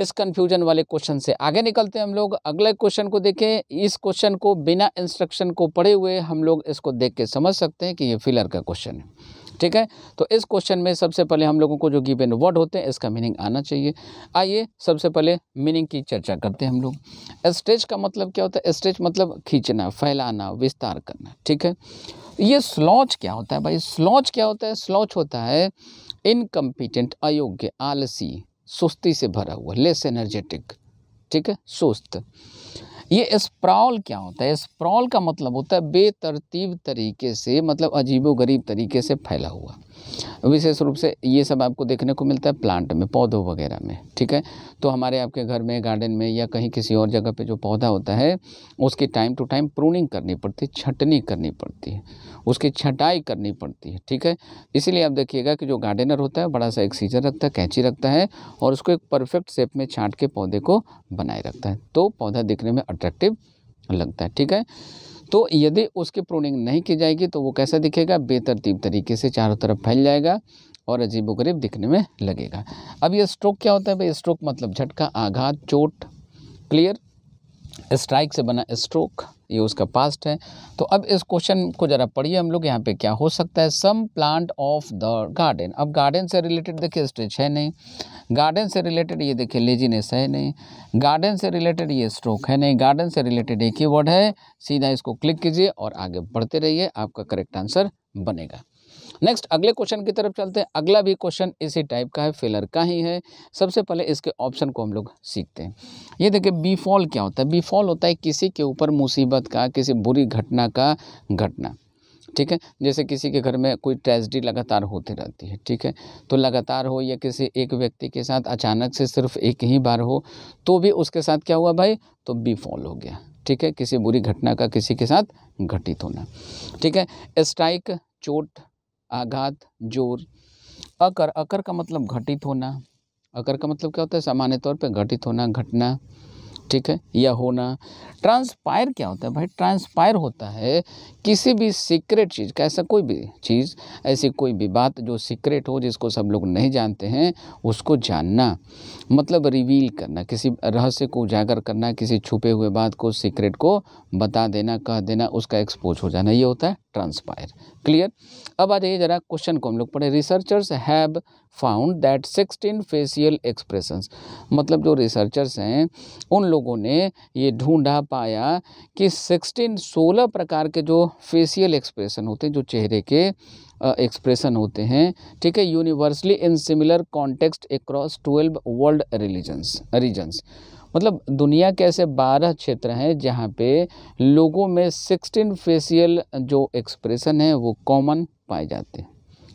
इस कन्फ्यूजन वाले क्वेश्चन से आगे निकलते हैं हम लोग अगले क्वेश्चन को देखें इस क्वेश्चन को बिना इंस्ट्रक्शन को पढ़े हुए हम लोग इसको देख के समझ सकते हैं कि ये फिलर का क्वेश्चन है ठीक है तो इस क्वेश्चन में सबसे पहले हम लोगों को जो गिवन वर्ड होते हैं इसका मीनिंग आना चाहिए आइए सबसे पहले मीनिंग की चर्चा करते हैं हम लोग स्ट्रेच का मतलब क्या होता है स्ट्रेच मतलब खींचना फैलाना विस्तार करना ठीक है ये स्लॉच क्या होता है भाई स्लॉच क्या होता है स्लॉच होता है इनकम्पिटेंट अयोग्य आलसी सुस्ती से भरा हुआ लेस एनर्जेटिक ठीक है सुस्त ये स्प्रॉल क्या होता है स्प्रॉल का मतलब होता है बेतरतीब तरीके से मतलब अजीबो गरीब तरीके से फैला हुआ विशेष रूप से ये सब आपको देखने को मिलता है प्लांट में पौधों वगैरह में ठीक है तो हमारे आपके घर में गार्डन में या कहीं किसी और जगह पे जो पौधा होता है उसकी टाइम टू टाइम प्रूनिंग करनी पड़ती है छटनी करनी पड़ती है उसकी छटाई करनी पड़ती है ठीक है इसीलिए आप देखिएगा कि जो गार्डनर होता है बड़ा सा एक सीजर रखता है कैंची रखता है और उसको एक परफेक्ट शेप में छाँट के पौधे को बनाए रखता है तो पौधा दिखने में अट्रैक्टिव लगता है ठीक है तो यदि उसकी प्रूनिंग नहीं की जाएगी तो वो कैसा दिखेगा बेतरतीब तरीके से चारों तरफ फैल जाएगा और अजीब गरीब दिखने में लगेगा अब ये स्ट्रोक क्या होता है भाई स्ट्रोक मतलब झटका आघात चोट क्लियर स्ट्राइक से बना स्ट्रोक ये उसका पास्ट है तो अब इस क्वेश्चन को ज़रा पढ़िए हम लोग यहाँ पे क्या हो सकता है some plant of the garden अब गार्डन से रिलेटेड देखिए स्टेज है नहीं गार्डन से रिलेटेड ये देखिए लेजीनेस है नहीं गार्डन से रिलेटेड ये स्ट्रोक है नहीं गार्डन से रिलेटेड एक ही वर्ड है सीधा इसको क्लिक कीजिए और आगे बढ़ते रहिए आपका करेक्ट आंसर बनेगा नेक्स्ट अगले क्वेश्चन की तरफ चलते हैं अगला भी क्वेश्चन इसी टाइप का है फिलर का ही है सबसे पहले इसके ऑप्शन को हम लोग सीखते हैं ये देखिए बीफॉल क्या होता है बीफॉल होता है किसी के ऊपर मुसीबत का किसी बुरी घटना का घटना ठीक है जैसे किसी के घर में कोई ट्रेजडी लगातार होती रहती है ठीक है तो लगातार हो या किसी एक व्यक्ति के साथ अचानक से सिर्फ एक ही बार हो तो भी उसके साथ क्या हुआ भाई तो बी फॉल हो गया ठीक है किसी बुरी घटना का किसी के साथ घटित होना ठीक है स्ट्राइक चोट आघात जोर अकर अकर का मतलब घटित होना अकर का मतलब क्या होता है सामान्य तौर पर घटित होना घटना ठीक है या होना ट्रांसपायर क्या होता है भाई ट्रांसपायर होता है किसी भी सीक्रेट चीज़ का ऐसा कोई भी चीज़ ऐसी कोई भी बात जो सीक्रेट हो जिसको सब लोग नहीं जानते हैं उसको जानना मतलब रिवील करना किसी रहस्य को उजागर करना किसी छुपे हुए बात को सीक्रेट को बता देना कह देना उसका एक्सपोज हो जाना ये होता है ट्रांसपायर क्लियर अब आ जाइए जरा क्वेश्चन को हम लोग पढ़े researchers have found that sixteen facial expressions मतलब जो रिसर्चर्स हैं उन लोग लोगों ने ये ढूंढा पाया कि सिक्सटीन सोलह प्रकार के जो फेशियल एक्सप्रेशन होते हैं जो चेहरे के एक्सप्रेशन होते हैं ठीक है universally in similar context across twelve world religions regions मतलब दुनिया के ऐसे बारह क्षेत्र हैं जहाँ पे लोगों में सिक्सटीन फेशियल जो एक्सप्रेशन है वो कॉमन पाए जाते हैं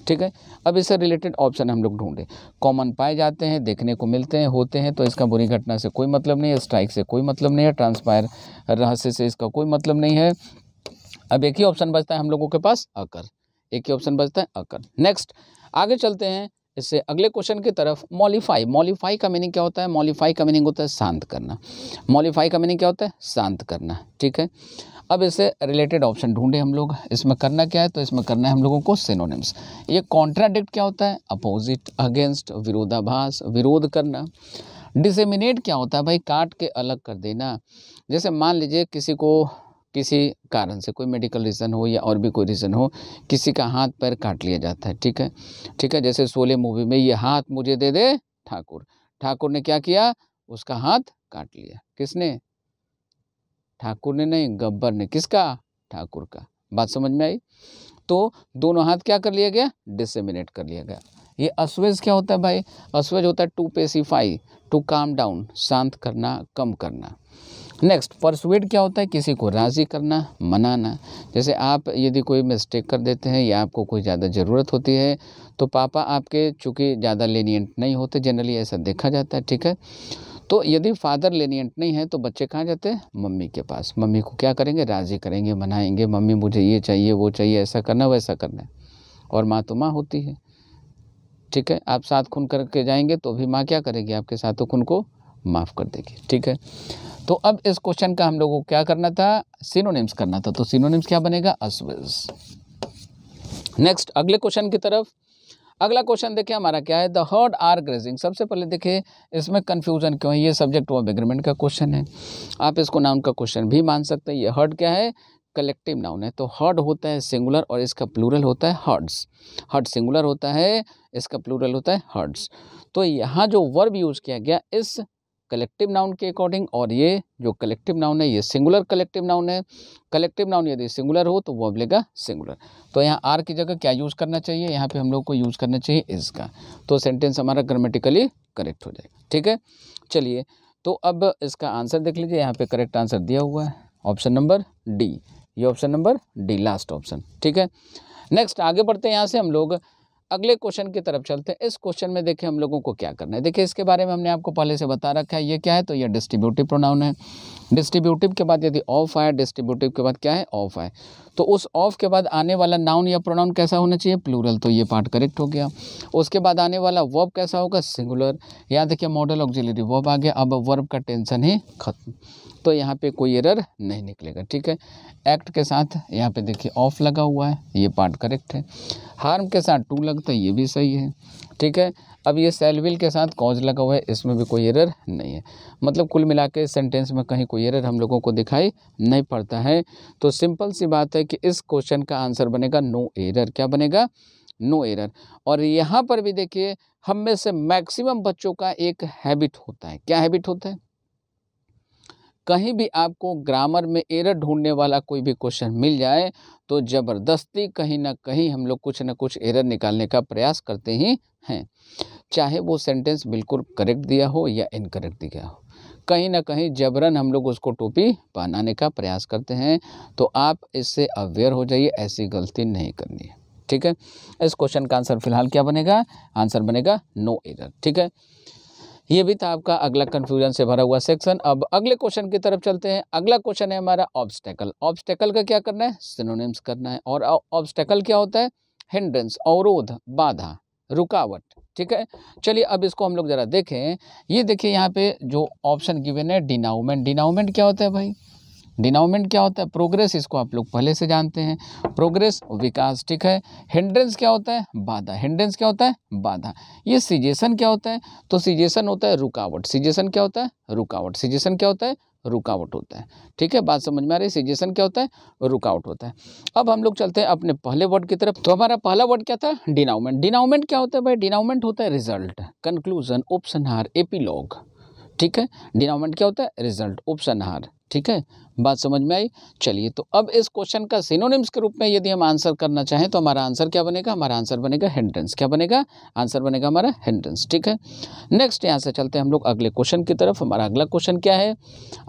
ठीक है अब इससे रिलेटेड ऑप्शन हम लोग ढूंढें कॉमन पाए जाते हैं देखने को मिलते हैं होते हैं तो इसका बुरी घटना से कोई मतलब नहीं है स्ट्राइक से कोई मतलब नहीं है ट्रांसपायर रहस्य से इसका कोई मतलब नहीं है अब एक ही ऑप्शन बचता है हम लोगों के पास अकर एक ही ऑप्शन बचता है अकर नेक्स्ट आगे चलते हैं इससे अगले क्वेश्चन की तरफ मॉलीफाई मॉलीफाई का मीनिंग क्या होता है मॉलीफाई का मीनिंग होता है शांत करना मॉलीफाई का मीनिंग क्या होता है शांत करना ठीक है अब इसे रिलेटेड ऑप्शन ढूंढे हम लोग इसमें करना क्या है तो इसमें करना है हम लोगों को सिनोनिम्स ये कॉन्ट्राडिक्ट क्या होता है अपोजिट अगेंस्ट विरोधाभास विरोध करना डिसेमिनेट क्या होता है भाई काट के अलग कर देना जैसे मान लीजिए किसी को किसी कारण से कोई मेडिकल रीज़न हो या और भी कोई रीज़न हो किसी का हाथ पैर काट लिया जाता है ठीक है ठीक है जैसे सोले मूवी में ये हाथ मुझे दे दे ठाकुर ठाकुर ने क्या किया उसका हाथ काट लिया किसने ठाकुर ने नहीं गब्बर ने किसका ठाकुर का बात समझ में आई तो दोनों हाथ क्या कर लिया गया डिसमिनेट कर लिया गया ये अश्वेज क्या होता है भाई अश्वेज होता है to pacify to calm down शांत करना कम करना नेक्स्ट परसुएट क्या होता है किसी को राज़ी करना मनाना जैसे आप यदि कोई मिस्टेक कर देते हैं या आपको कोई ज़्यादा ज़रूरत होती है तो पापा आपके चूँकि ज़्यादा लेनियंट नहीं होते जनरली ऐसा देखा जाता है ठीक है तो यदि फादर लेनियंट नहीं है तो बच्चे कहाँ जाते हैं मम्मी के पास मम्मी को क्या करेंगे राज़ी करेंगे मनाएंगे मम्मी मुझे ये चाहिए वो चाहिए ऐसा करना वैसा करना और माँ तो माँ होती है ठीक है आप साथ खून करके जाएंगे तो भी माँ क्या करेगी आपके साथों तो खून को माफ़ कर देगी ठीक है तो अब इस क्वेश्चन का हम लोगों को क्या करना था सिनोनिम्स करना था तो सिनोनिम्स क्या बनेगा असवेज नेक्स्ट अगले क्वेश्चन की तरफ अगला क्वेश्चन देखिए हमारा क्या है द हर्ड आर ग्रेजिंग सबसे पहले देखिए इसमें कन्फ्यूजन क्यों है ये सब्जेक्ट ऑफ एग्रीमेंट का क्वेश्चन है आप इसको नाउन का क्वेश्चन भी मान सकते हैं ये हर्ड क्या है कलेक्टिव नाउन है तो हर्ड होता है सिंगुलर और इसका प्लूरल होता है हर्ड्स हर्ड सिंगुलर होता है इसका प्लूरल होता है हर्ड्स तो यहाँ जो वर्ब यूज़ किया गया इस कलेक्टिव नाउन के अकॉर्डिंग और ये जो कलेक्टिव नाउन है ये सिंगुलर कलेक्टिव नाउन है कलेक्टिव नाउन यदि सिंगुलर हो तो वो मिलेगा सिंगुलर तो यहाँ आर की जगह क्या यूज़ करना चाहिए यहाँ पे हम लोग को यूज़ करना चाहिए इसका तो सेंटेंस हमारा ग्रामेटिकली करेक्ट हो जाएगा ठीक है चलिए तो अब इसका आंसर देख लीजिए यहाँ पर करेक्ट आंसर दिया हुआ है ऑप्शन नंबर डी ये option number D last option ठीक है नेक्स्ट आगे बढ़ते हैं यहाँ से हम लोग अगले क्वेश्चन की तरफ चलते हैं इस क्वेश्चन में देखिए हम लोगों को क्या करना है देखिए इसके बारे में हमने आपको पहले से बता रखा है ये क्या है तो ये डिस्ट्रीब्यूटिव प्रोनाउन है डिस्ट्रीब्यूटिव के बाद यदि ऑफ आए डिस्ट्रीब्यूटिव के बाद क्या है ऑफ आए तो उस ऑफ के बाद आने वाला नाउन या प्रोनाउन कैसा होना चाहिए प्लूरल तो ये पार्ट करेक्ट हो गया उसके बाद आने वाला वर्ब कैसा होगा सिंगुलर या देखिए मॉडल ऑक्जिलरी वर्ब आ गया अब वर्ब का टेंशन ही खत्म तो यहाँ पे कोई एरर नहीं निकलेगा ठीक है एक्ट के साथ यहाँ पे देखिए ऑफ लगा हुआ है ये पार्ट करेक्ट है हार्म के साथ टू लगता है ये भी सही है ठीक है अब ये सेलविल के साथ कॉज लगा हुआ है इसमें भी कोई एरर नहीं है मतलब कुल मिला के सेंटेंस में कहीं कोई एरर हम लोगों को दिखाई नहीं पड़ता है तो सिंपल सी बात है कि इस क्वेश्चन का आंसर बनेगा नो एरर क्या बनेगा नो एरर और यहाँ पर भी देखिए हम में से मैक्सिमम बच्चों का एक हैबिट होता है क्या हैबिट होता है कहीं भी आपको ग्रामर में एरर ढूंढने वाला कोई भी क्वेश्चन मिल जाए तो ज़बरदस्ती कहीं ना कहीं हम लोग कुछ ना कुछ एरर निकालने का प्रयास करते ही हैं चाहे वो सेंटेंस बिल्कुल करेक्ट दिया हो या इनकरेक्ट दिया हो कहीं ना कहीं जबरन हम लोग उसको टोपी पहनाने का प्रयास करते हैं तो आप इससे अवेयर हो जाइए ऐसी गलती नहीं करनी है ठीक है इस क्वेश्चन का आंसर फिलहाल क्या बनेगा आंसर बनेगा नो एरर ठीक है ये भी था आपका अगला कन्फ्यूजन से भरा हुआ सेक्शन अब अगले क्वेश्चन की तरफ चलते हैं अगला क्वेश्चन है हमारा ऑब्स्टेकल ऑब्स्टेकल का क्या करना है सिनोनिम्स करना है और ऑब्स्टेकल क्या होता है हिंड्रेंस अवरोध बाधा रुकावट ठीक है चलिए अब इसको हम लोग ज़रा देखें ये देखिए यहाँ पे जो ऑप्शन गिवेन है डिनाउमेंट डिनाउमेंट क्या होता है भाई डिनोमेंट क्या होता है प्रोग्रेस इसको आप लोग पहले से जानते हैं प्रोग्रेस विकास ठीक है हिंड्रेंस क्या होता है बाधा हिंड्रेंस क्या होता है बाधा ये सीजेशन क्या होता है तो सीजेशन होता है रुकावट सीजेशन क्या होता है रुकावट सीजेशन क्या होता है रुकावट होता है ठीक है बात समझ में आ रही है सीजेशन क्या होता है रुकावट होता है अब हम लोग चलते हैं अपने पहले वर्ड की तरफ तो हमारा पहला वर्ड क्या था डिनाउमेंट डिनाउमेंट क्या होता है भाई डिनाउमेंट होता है result conclusion option or epilogue ठीक है डिनाउमेंट क्या होता है रिजल्ट ऑप्शन हार ठीक है बात समझ में आई चलिए तो अब इस क्वेश्चन का सिनोनिम्स के रूप में यदि हम आंसर करना चाहें तो हमारा आंसर क्या बनेगा हमारा आंसर बनेगा हेंड्रेंस क्या बनेगा आंसर बनेगा हमारा हेंड्रेंस ठीक है नेक्स्ट यहाँ से चलते हैं हम लोग अगले क्वेश्चन की तरफ हमारा अगला क्वेश्चन क्या है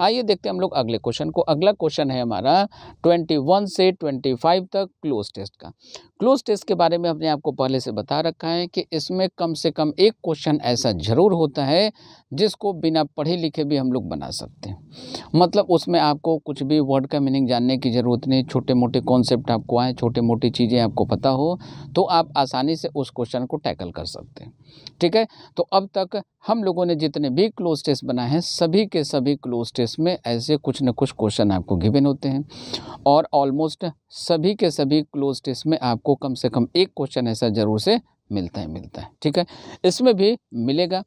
आइए देखते हैं हम लोग अगले क्वेश्चन को अगला क्वेश्चन है हमारा ट्वेंटी से ट्वेंटी तक क्लोज टेस्ट का क्लोज टेस्ट के बारे में हमने आपको पहले से बता रखा है कि इसमें कम से कम एक क्वेश्चन ऐसा ज़रूर होता है जिसको बिना पढ़े लिखे भी हम लोग बना सकते हैं मतलब उसमें आपको कुछ भी वर्ड का मीनिंग जानने की ज़रूरत नहीं छोटे मोटे कॉन्सेप्ट आपको आए छोटे मोटी चीज़ें आपको पता हो तो आप आसानी से उस क्वेश्चन को टैकल कर सकते हैं ठीक है तो अब तक हम लोगों ने जितने भी क्लोज टेस्ट बनाए हैं सभी के सभी क्लोज टेस्ट में ऐसे कुछ न कुछ क्वेश्चन आपको गिवेन होते हैं और ऑलमोस्ट सभी के सभी क्लोज टेस्ट में आपको कम से कम एक क्वेश्चन ऐसा ज़रूर से मिलता है मिलता है ठीक है इसमें भी मिलेगा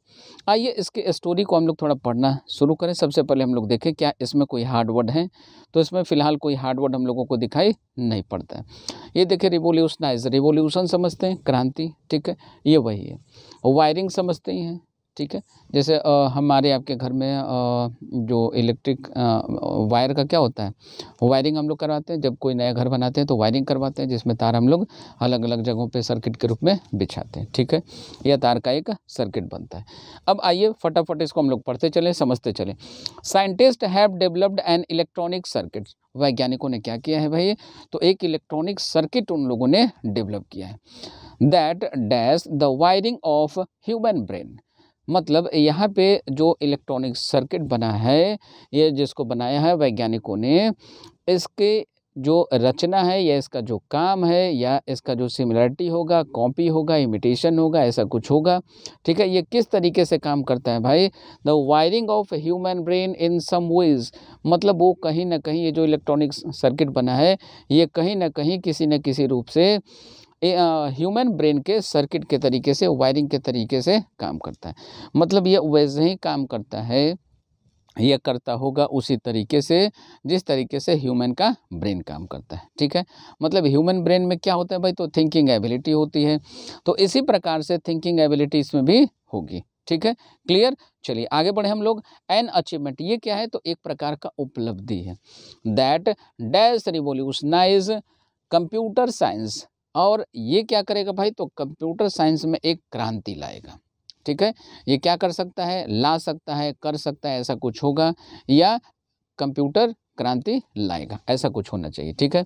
आइए इसके स्टोरी को हम लोग थोड़ा पढ़ना शुरू करें सबसे पहले हम लोग देखें क्या इसमें कोई हार्डवर्ड है तो इसमें फ़िलहाल कोई हार्डवर्ड हम लोगों को दिखाई नहीं पड़ता है ये देखें रिवोल्यूशनाइज रिवोल्यूशन समझते हैं क्रांति ठीक है ये वही है वायरिंग समझते ही हैं ठीक है जैसे आ, हमारे आपके घर में आ, जो इलेक्ट्रिक वायर का क्या होता है वायरिंग हम लोग करवाते हैं जब कोई नया घर बनाते हैं तो वायरिंग करवाते हैं जिसमें तार हम लोग अलग अलग जगहों पे सर्किट के रूप में बिछाते हैं ठीक है यह तार का एक सर्किट बनता है अब आइए फटाफट इसको हम लोग पढ़ते चलें समझते चलें scientist have developed an electronic circuit वैज्ञानिकों ने क्या किया है भाई तो एक इलेक्ट्रॉनिक सर्किट उन लोगों ने डेवलप किया है that dash the wiring of human brain मतलब यहाँ पे जो इलेक्ट्रॉनिक सर्किट बना है ये जिसको बनाया है वैज्ञानिकों ने इसके जो रचना है या इसका जो काम है या इसका जो सिमिलरिटी होगा कॉपी होगा इमिटेशन होगा ऐसा कुछ होगा ठीक है ये किस तरीके से काम करता है भाई the wiring of human brain in some ways मतलब वो कहीं ना कहीं ये जो इलेक्ट्रॉनिक सर्किट बना है ये कहीं ना कहीं किसी न किसी रूप से ह्यूमन ब्रेन के सर्किट के तरीके से वायरिंग के तरीके से काम करता है मतलब यह वैसे ही काम करता है यह करता होगा उसी तरीके से जिस तरीके से ह्यूमन का ब्रेन काम करता है ठीक है मतलब ह्यूमन ब्रेन में क्या होता है भाई तो थिंकिंग एबिलिटी होती है तो इसी प्रकार से थिंकिंग एबिलिटी इसमें भी होगी ठीक है क्लियर चलिए आगे बढ़े हम लोग एन अचीवमेंट ये क्या है तो एक प्रकार का उपलब्धि है that dash revolutionize computer science और ये क्या करेगा भाई तो कंप्यूटर साइंस में एक क्रांति लाएगा ठीक है ये क्या कर सकता है ला सकता है कर सकता है ऐसा कुछ होगा या कंप्यूटर क्रांति लाएगा ऐसा कुछ होना चाहिए ठीक है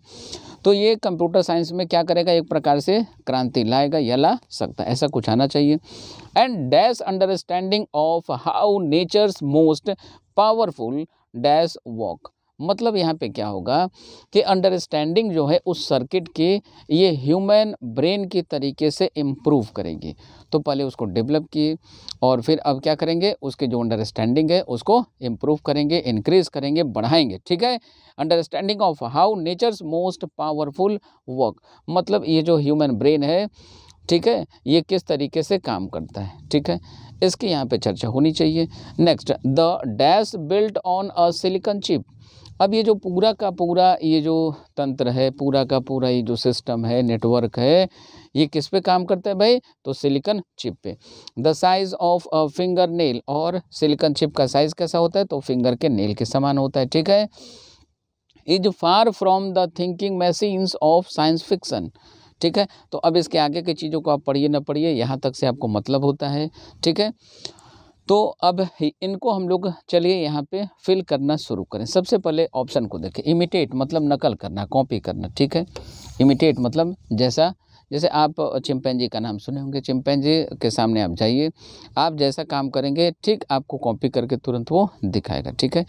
तो ये कंप्यूटर साइंस में क्या करेगा एक प्रकार से क्रांति लाएगा या ला सकता है ऐसा कुछ आना चाहिए and dash understanding of how nature's most powerful dash work मतलब यहाँ पे क्या होगा कि अंडरस्टैंडिंग जो है उस सर्किट की ये ह्यूमन ब्रेन के तरीके से इम्प्रूव करेगी तो पहले उसको डेवलप किए और फिर अब क्या करेंगे उसके जो अंडरस्टैंडिंग है उसको इम्प्रूव करेंगे इनक्रीज़ करेंगे बढ़ाएंगे ठीक है understanding of how nature's most powerful work मतलब ये जो ह्यूमन ब्रेन है ठीक है ये किस तरीके से काम करता है ठीक है इसकी यहाँ पे चर्चा होनी चाहिए next the dash built on a silicon chip अब ये जो पूरा का पूरा ये जो तंत्र है पूरा का पूरा ये जो सिस्टम है नेटवर्क है ये किस पे काम करता है भाई तो सिलिकन चिप पे the size of fingernail और सिलिकन चिप का साइज़ कैसा होता है तो फिंगर के नेल के समान होता है ठीक है is far from the thinking machines of science fiction ठीक है तो अब इसके आगे की चीज़ों को आप पढ़िए ना पढ़िए यहाँ तक से आपको मतलब होता है ठीक है तो अब इनको हम लोग चलिए यहाँ पे फिल करना शुरू करें सबसे पहले ऑप्शन को देखें इमिटेट मतलब नकल करना कॉपी करना ठीक है इमिटेट मतलब जैसा जैसे आप चिंपैंजी का नाम सुने होंगे चिंपैंजी के सामने आप जाइए आप जैसा काम करेंगे ठीक आपको कॉपी करके तुरंत वो दिखाएगा ठीक है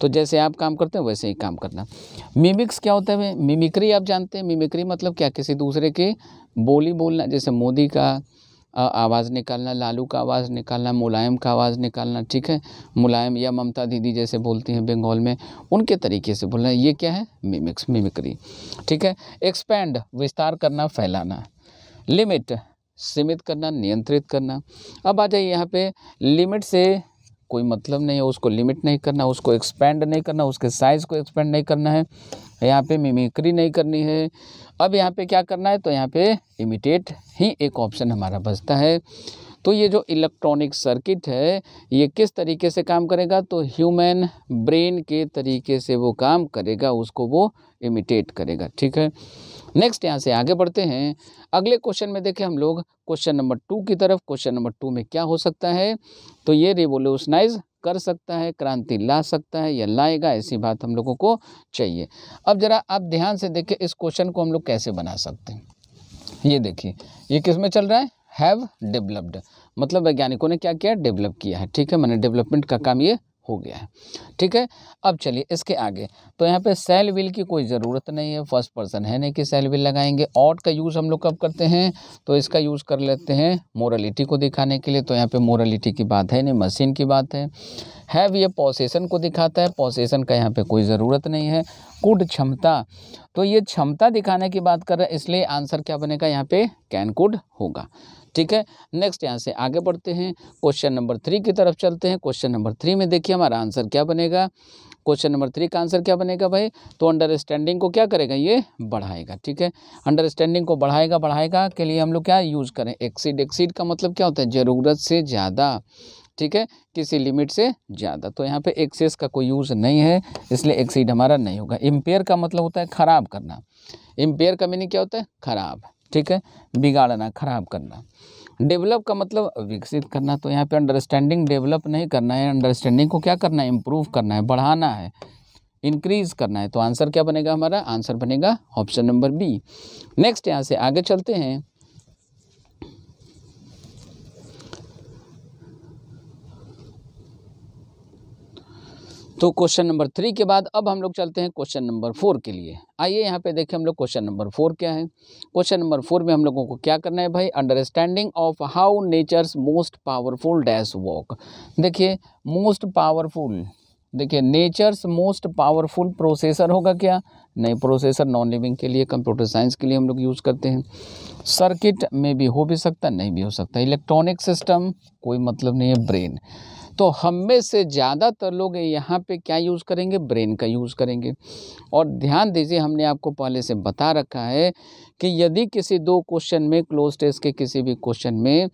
तो जैसे आप काम करते हैं वैसे ही काम करना मिमिक्स क्या होता है मिमिक्री आप जानते हैं मिमिक्री मतलब क्या किसी दूसरे के बोली बोलना जैसे मोदी का आवाज़ निकालना लालू का आवाज़ निकालना मुलायम का आवाज़ निकालना ठीक है मुलायम या ममता दीदी जैसे बोलती हैं बंगाल में उनके तरीके से बोलना ये क्या है मिमिक्स मिमिक्री ठीक है एक्सपेंड विस्तार करना फैलाना लिमिट सीमित करना नियंत्रित करना अब आ जाइए यहाँ पे लिमिट से कोई मतलब नहीं है उसको लिमिट नहीं करना उसको एक्सपेंड नहीं करना उसके साइज़ को एक्सपेंड नहीं करना है यहाँ पे मिमिक्री नहीं करनी है अब यहाँ पे क्या करना है तो यहाँ पे इमिटेट ही एक ऑप्शन हमारा बचता है तो ये जो इलेक्ट्रॉनिक सर्किट है ये किस तरीके से काम करेगा तो ह्यूमन ब्रेन के तरीके से वो काम करेगा उसको वो इमिटेट करेगा ठीक है नेक्स्ट यहाँ से आगे बढ़ते हैं अगले क्वेश्चन में देखें हम लोग क्वेश्चन नंबर टू की तरफ क्वेश्चन नंबर टू में क्या हो सकता है तो ये रिवोल्यूशनाइज कर सकता है क्रांति ला सकता है या लाएगा ऐसी बात हम लोगों को चाहिए अब ज़रा आप ध्यान से देखिए इस क्वेश्चन को हम लोग कैसे बना सकते हैं ये देखिए ये किस में चल रहा है हैव डेवलप्ड मतलब वैज्ञानिकों ने क्या किया डेवलप किया है ठीक है मैंने डेवलपमेंट का काम ये हो गया है ठीक है अब चलिए इसके आगे तो यहाँ पे सेल विल की कोई ज़रूरत नहीं है फर्स्ट पर्सन है नहीं कि सेल विल लगाएंगे ऑट का यूज़ हम लोग कब करते हैं तो इसका यूज़ कर लेते हैं मोरलिटी को दिखाने के लिए तो यहाँ पे मोरलिटी की बात है नहीं मशीन की बात है हैव ये पोसेसन को दिखाता है पोसेसन का यहाँ पे कोई ज़रूरत नहीं है कुड क्षमता तो ये क्षमता दिखाने की बात कर रहे हैं इसलिए आंसर क्या बनेगा यहाँ पे कैन कुड होगा ठीक है नेक्स्ट यहाँ से आगे बढ़ते हैं क्वेश्चन नंबर थ्री की तरफ चलते हैं क्वेश्चन नंबर थ्री में देखिए हमारा आंसर क्या बनेगा क्वेश्चन नंबर थ्री का आंसर क्या बनेगा भाई तो अंडरस्टैंडिंग को क्या करेगा ये बढ़ाएगा ठीक है अंडरस्टैंडिंग को बढ़ाएगा बढ़ाएगा के लिए हम लोग क्या यूज़ करें एक्सीड एक्सीड का मतलब क्या होता है ज़रूरत से ज़्यादा ठीक है किसी लिमिट से ज़्यादा तो यहाँ पे एक्सेस का कोई यूज़ नहीं है इसलिए एक्सीड हमारा नहीं होगा इम्पेयर का मतलब होता है ख़राब करना इम्पेयर का मीनिंग क्या होता है ख़राब ठीक है बिगाड़ना खराब करना डेवलप का मतलब विकसित करना तो यहाँ पे अंडरस्टैंडिंग डेवलप नहीं करना है अंडरस्टैंडिंग को क्या करना है इम्प्रूव करना है बढ़ाना है इंक्रीज करना है तो आंसर क्या बनेगा हमारा आंसर बनेगा ऑप्शन नंबर बी नेक्स्ट यहाँ से आगे चलते हैं तो क्वेश्चन नंबर थ्री के बाद अब हम लोग चलते हैं क्वेश्चन नंबर फोर के लिए आइए यहाँ पे देखें हम लोग क्वेश्चन नंबर फोर क्या है क्वेश्चन नंबर फोर में हम लोगों को क्या करना है भाई understanding of how nature's most powerful dash work देखिए मोस्ट पावरफुल देखिए नेचर्स मोस्ट पावरफुल प्रोसेसर होगा क्या नहीं प्रोसेसर नॉन लिविंग के लिए कंप्यूटर साइंस के लिए हम लोग यूज़ करते हैं सर्किट में भी हो भी सकता नहीं भी हो सकता इलेक्ट्रॉनिक सिस्टम कोई मतलब नहीं है ब्रेन तो हम में से ज़्यादातर लोग यहाँ पे क्या यूज़ करेंगे ब्रेन का यूज़ करेंगे और ध्यान दीजिए हमने आपको पहले से बता रखा है कि यदि किसी दो क्वेश्चन में क्लोज टेस्ट के किसी भी क्वेश्चन में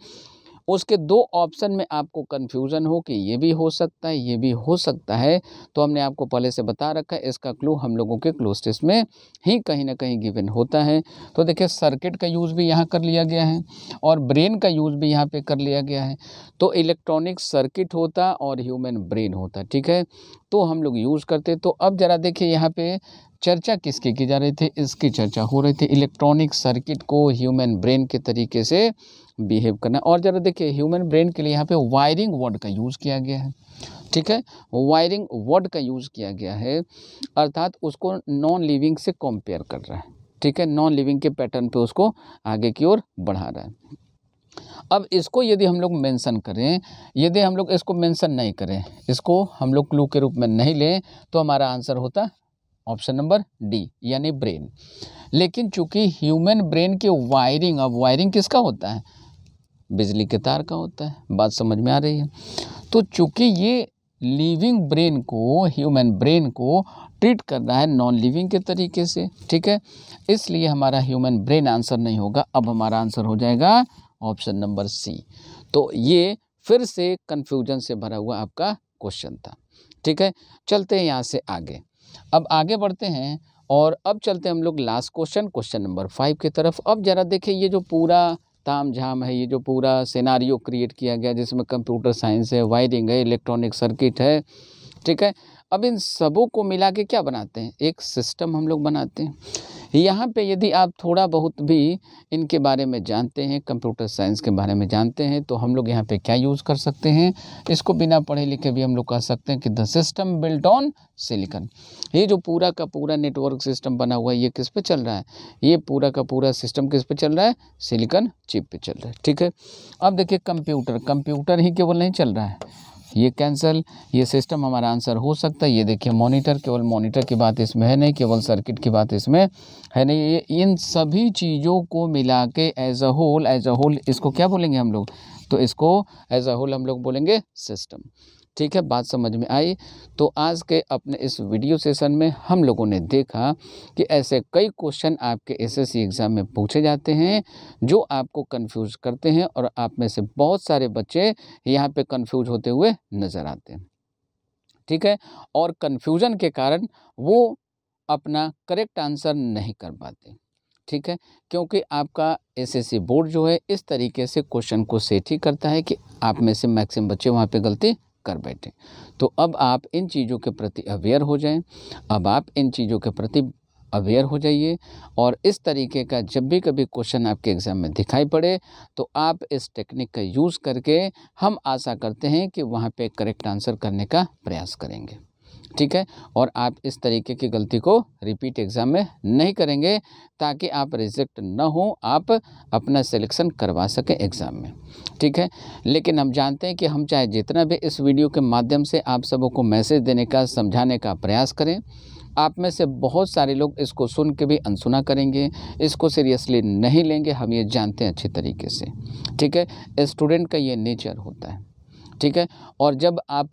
उसके दो ऑप्शन में आपको कन्फ्यूज़न हो कि ये भी हो सकता है ये भी हो सकता है तो हमने आपको पहले से बता रखा है इसका क्लू हम लोगों के क्लोस्टिस में ही कहीं ना कहीं गिवन होता है तो देखिए सर्किट का यूज़ भी यहाँ कर लिया गया है और ब्रेन का यूज़ भी यहाँ पर कर लिया गया है तो इलेक्ट्रॉनिक सर्किट होता और ह्यूमन ब्रेन होता ठीक है तो हम लोग यूज़ करते तो अब ज़रा देखिए यहाँ पे चर्चा किसकी की जा रही थी इसकी चर्चा हो रही थी इलेक्ट्रॉनिक सर्किट को ह्यूमन ब्रेन के तरीके से बिहेव करना और ज़रा देखिए ह्यूमन ब्रेन के लिए यहाँ पे वायरिंग वर्ड का यूज़ किया गया है ठीक है वायरिंग वर्ड का यूज़ किया गया है अर्थात उसको नॉन लिविंग से कंपेयर कर रहा है ठीक है नॉन लिविंग के पैटर्न पे उसको आगे की ओर बढ़ा रहा है अब इसको यदि हम लोग मेंशन करें यदि हम लोग इसको मेंशन नहीं करें इसको हम लोग क्लू के रूप में नहीं लें तो हमारा आंसर होता ऑप्शन नंबर डी यानी ब्रेन लेकिन चूंकि ह्यूमन ब्रेन के वायरिंग अब वायरिंग किसका होता है बिजली के तार का होता है बात समझ में आ रही है तो चूंकि ये लिविंग ब्रेन को ह्यूमन ब्रेन को ट्रीट करना है नॉन लिविंग के तरीके से ठीक है इसलिए हमारा ह्यूमन ब्रेन आंसर नहीं होगा अब हमारा आंसर हो जाएगा ऑप्शन नंबर सी तो ये फिर से कन्फ्यूजन से भरा हुआ आपका क्वेश्चन था ठीक है चलते हैं यहाँ से आगे अब आगे बढ़ते हैं और अब चलते हैं हम लोग last question question number five की तरफ अब ज़रा देखिए ये जो पूरा ताम झाम है ये जो पूरा सिनारियो क्रिएट किया गया जिसमें कंप्यूटर साइंस है वायरिंग है इलेक्ट्रॉनिक सर्किट है ठीक है अब इन सबों को मिला के क्या बनाते हैं एक सिस्टम हम लोग बनाते हैं यहाँ पे यदि आप थोड़ा बहुत भी इनके बारे में जानते हैं कंप्यूटर साइंस के बारे में जानते हैं तो हम लोग यहाँ पे क्या यूज़ कर सकते हैं इसको बिना पढ़े लिखे भी हम लोग कह सकते हैं कि the system built on silicon ये जो पूरा का पूरा नेटवर्क सिस्टम बना हुआ है ये किस पे चल रहा है ये पूरा का पूरा सिस्टम किस पे चल रहा है सिलिकन चिप पे चल रहा है ठीक है अब देखिए कंप्यूटर कंप्यूटर ही केवल नहीं चल रहा है ये कैंसिल ये सिस्टम हमारा आंसर हो सकता है ये देखिए मॉनिटर केवल मॉनिटर की बात इसमें है नहीं केवल सर्किट की बात इसमें है नहीं ये इन सभी चीज़ों को मिला के as a whole as a whole इसको क्या बोलेंगे हम लोग तो इसको एज अ होल हम लोग बोलेंगे सिस्टम ठीक है बात समझ में आई तो आज के अपने इस वीडियो सेशन में हम लोगों ने देखा कि ऐसे कई क्वेश्चन आपके एसएससी एग्ज़ाम में पूछे जाते हैं जो आपको कंफ्यूज करते हैं और आप में से बहुत सारे बच्चे यहाँ पे कंफ्यूज होते हुए नज़र आते हैं ठीक है और कन्फ्यूज़न के कारण वो अपना करेक्ट आंसर नहीं कर पाते ठीक है क्योंकि आपका एसएससी बोर्ड जो है इस तरीके से क्वेश्चन को सेट ही करता है कि आप में से मैक्सिमम बच्चे वहाँ पे गलती कर बैठे तो अब आप इन चीज़ों के प्रति अवेयर हो जाएं अब आप इन चीज़ों के प्रति अवेयर हो जाइए और इस तरीके का जब भी कभी क्वेश्चन आपके एग्ज़ाम में दिखाई पड़े तो आप इस टेक्निक का यूज़ करके हम आशा करते हैं कि वहाँ पे करेक्ट आंसर करने का प्रयास करेंगे ठीक है और आप इस तरीके की गलती को रिपीट एग्ज़ाम में नहीं करेंगे ताकि आप रिजेक्ट ना हो आप अपना सिलेक्शन करवा सकें एग्ज़ाम में ठीक है लेकिन हम जानते हैं कि हम चाहे जितना भी इस वीडियो के माध्यम से आप को मैसेज देने का समझाने का प्रयास करें आप में से बहुत सारे लोग इसको सुन के भी अनसुना करेंगे इसको सीरियसली नहीं लेंगे हम ये जानते हैं अच्छे तरीके से ठीक है स्टूडेंट का ये नेचर होता है ठीक है और जब आप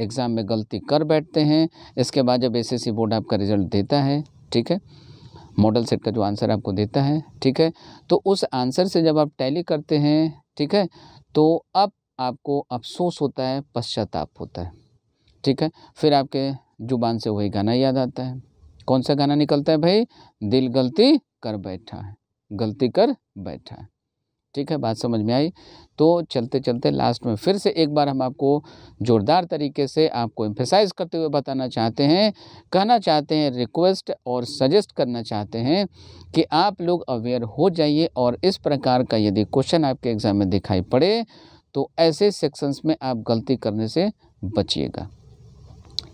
एग्ज़ाम में गलती कर बैठते हैं इसके बाद जब एसएससी बोर्ड आपका रिज़ल्ट देता है ठीक है मॉडल सेट का जो आंसर आपको देता है ठीक है तो उस आंसर से जब आप टैली करते हैं ठीक है तो अब आपको अफसोस होता है पश्चाताप होता है ठीक है फिर आपके जुबान से वही गाना याद आता है कौन सा गाना निकलता है भाई दिल गलती कर बैठा है गलती कर बैठा है ठीक है बात समझ में आई तो चलते चलते लास्ट में फिर से एक बार हम आपको ज़ोरदार तरीके से आपको एम्फेसाइज करते हुए बताना चाहते हैं कहना चाहते हैं रिक्वेस्ट और सजेस्ट करना चाहते हैं कि आप लोग अवेयर हो जाइए और इस प्रकार का यदि क्वेश्चन आपके एग्ज़ाम में दिखाई पड़े तो ऐसे सेक्शंस में आप गलती करने से बचिएगा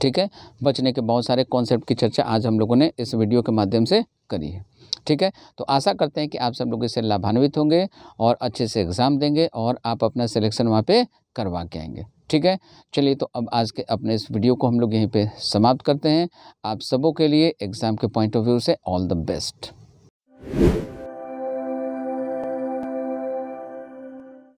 ठीक है बचने के बहुत सारे कॉन्सेप्ट की चर्चा आज हम लोगों ने इस वीडियो के माध्यम से करी है ठीक है तो आशा करते हैं कि आप सब लोग इससे लाभान्वित होंगे और अच्छे से एग्ज़ाम देंगे और आप अपना सिलेक्शन वहाँ पर करवा के आएंगे ठीक है चलिए तो अब आज के अपने इस वीडियो को हम लोग यहीं पे समाप्त करते हैं आप सबों के लिए एग्ज़ाम के पॉइंट ऑफ व्यू से ऑल द बेस्ट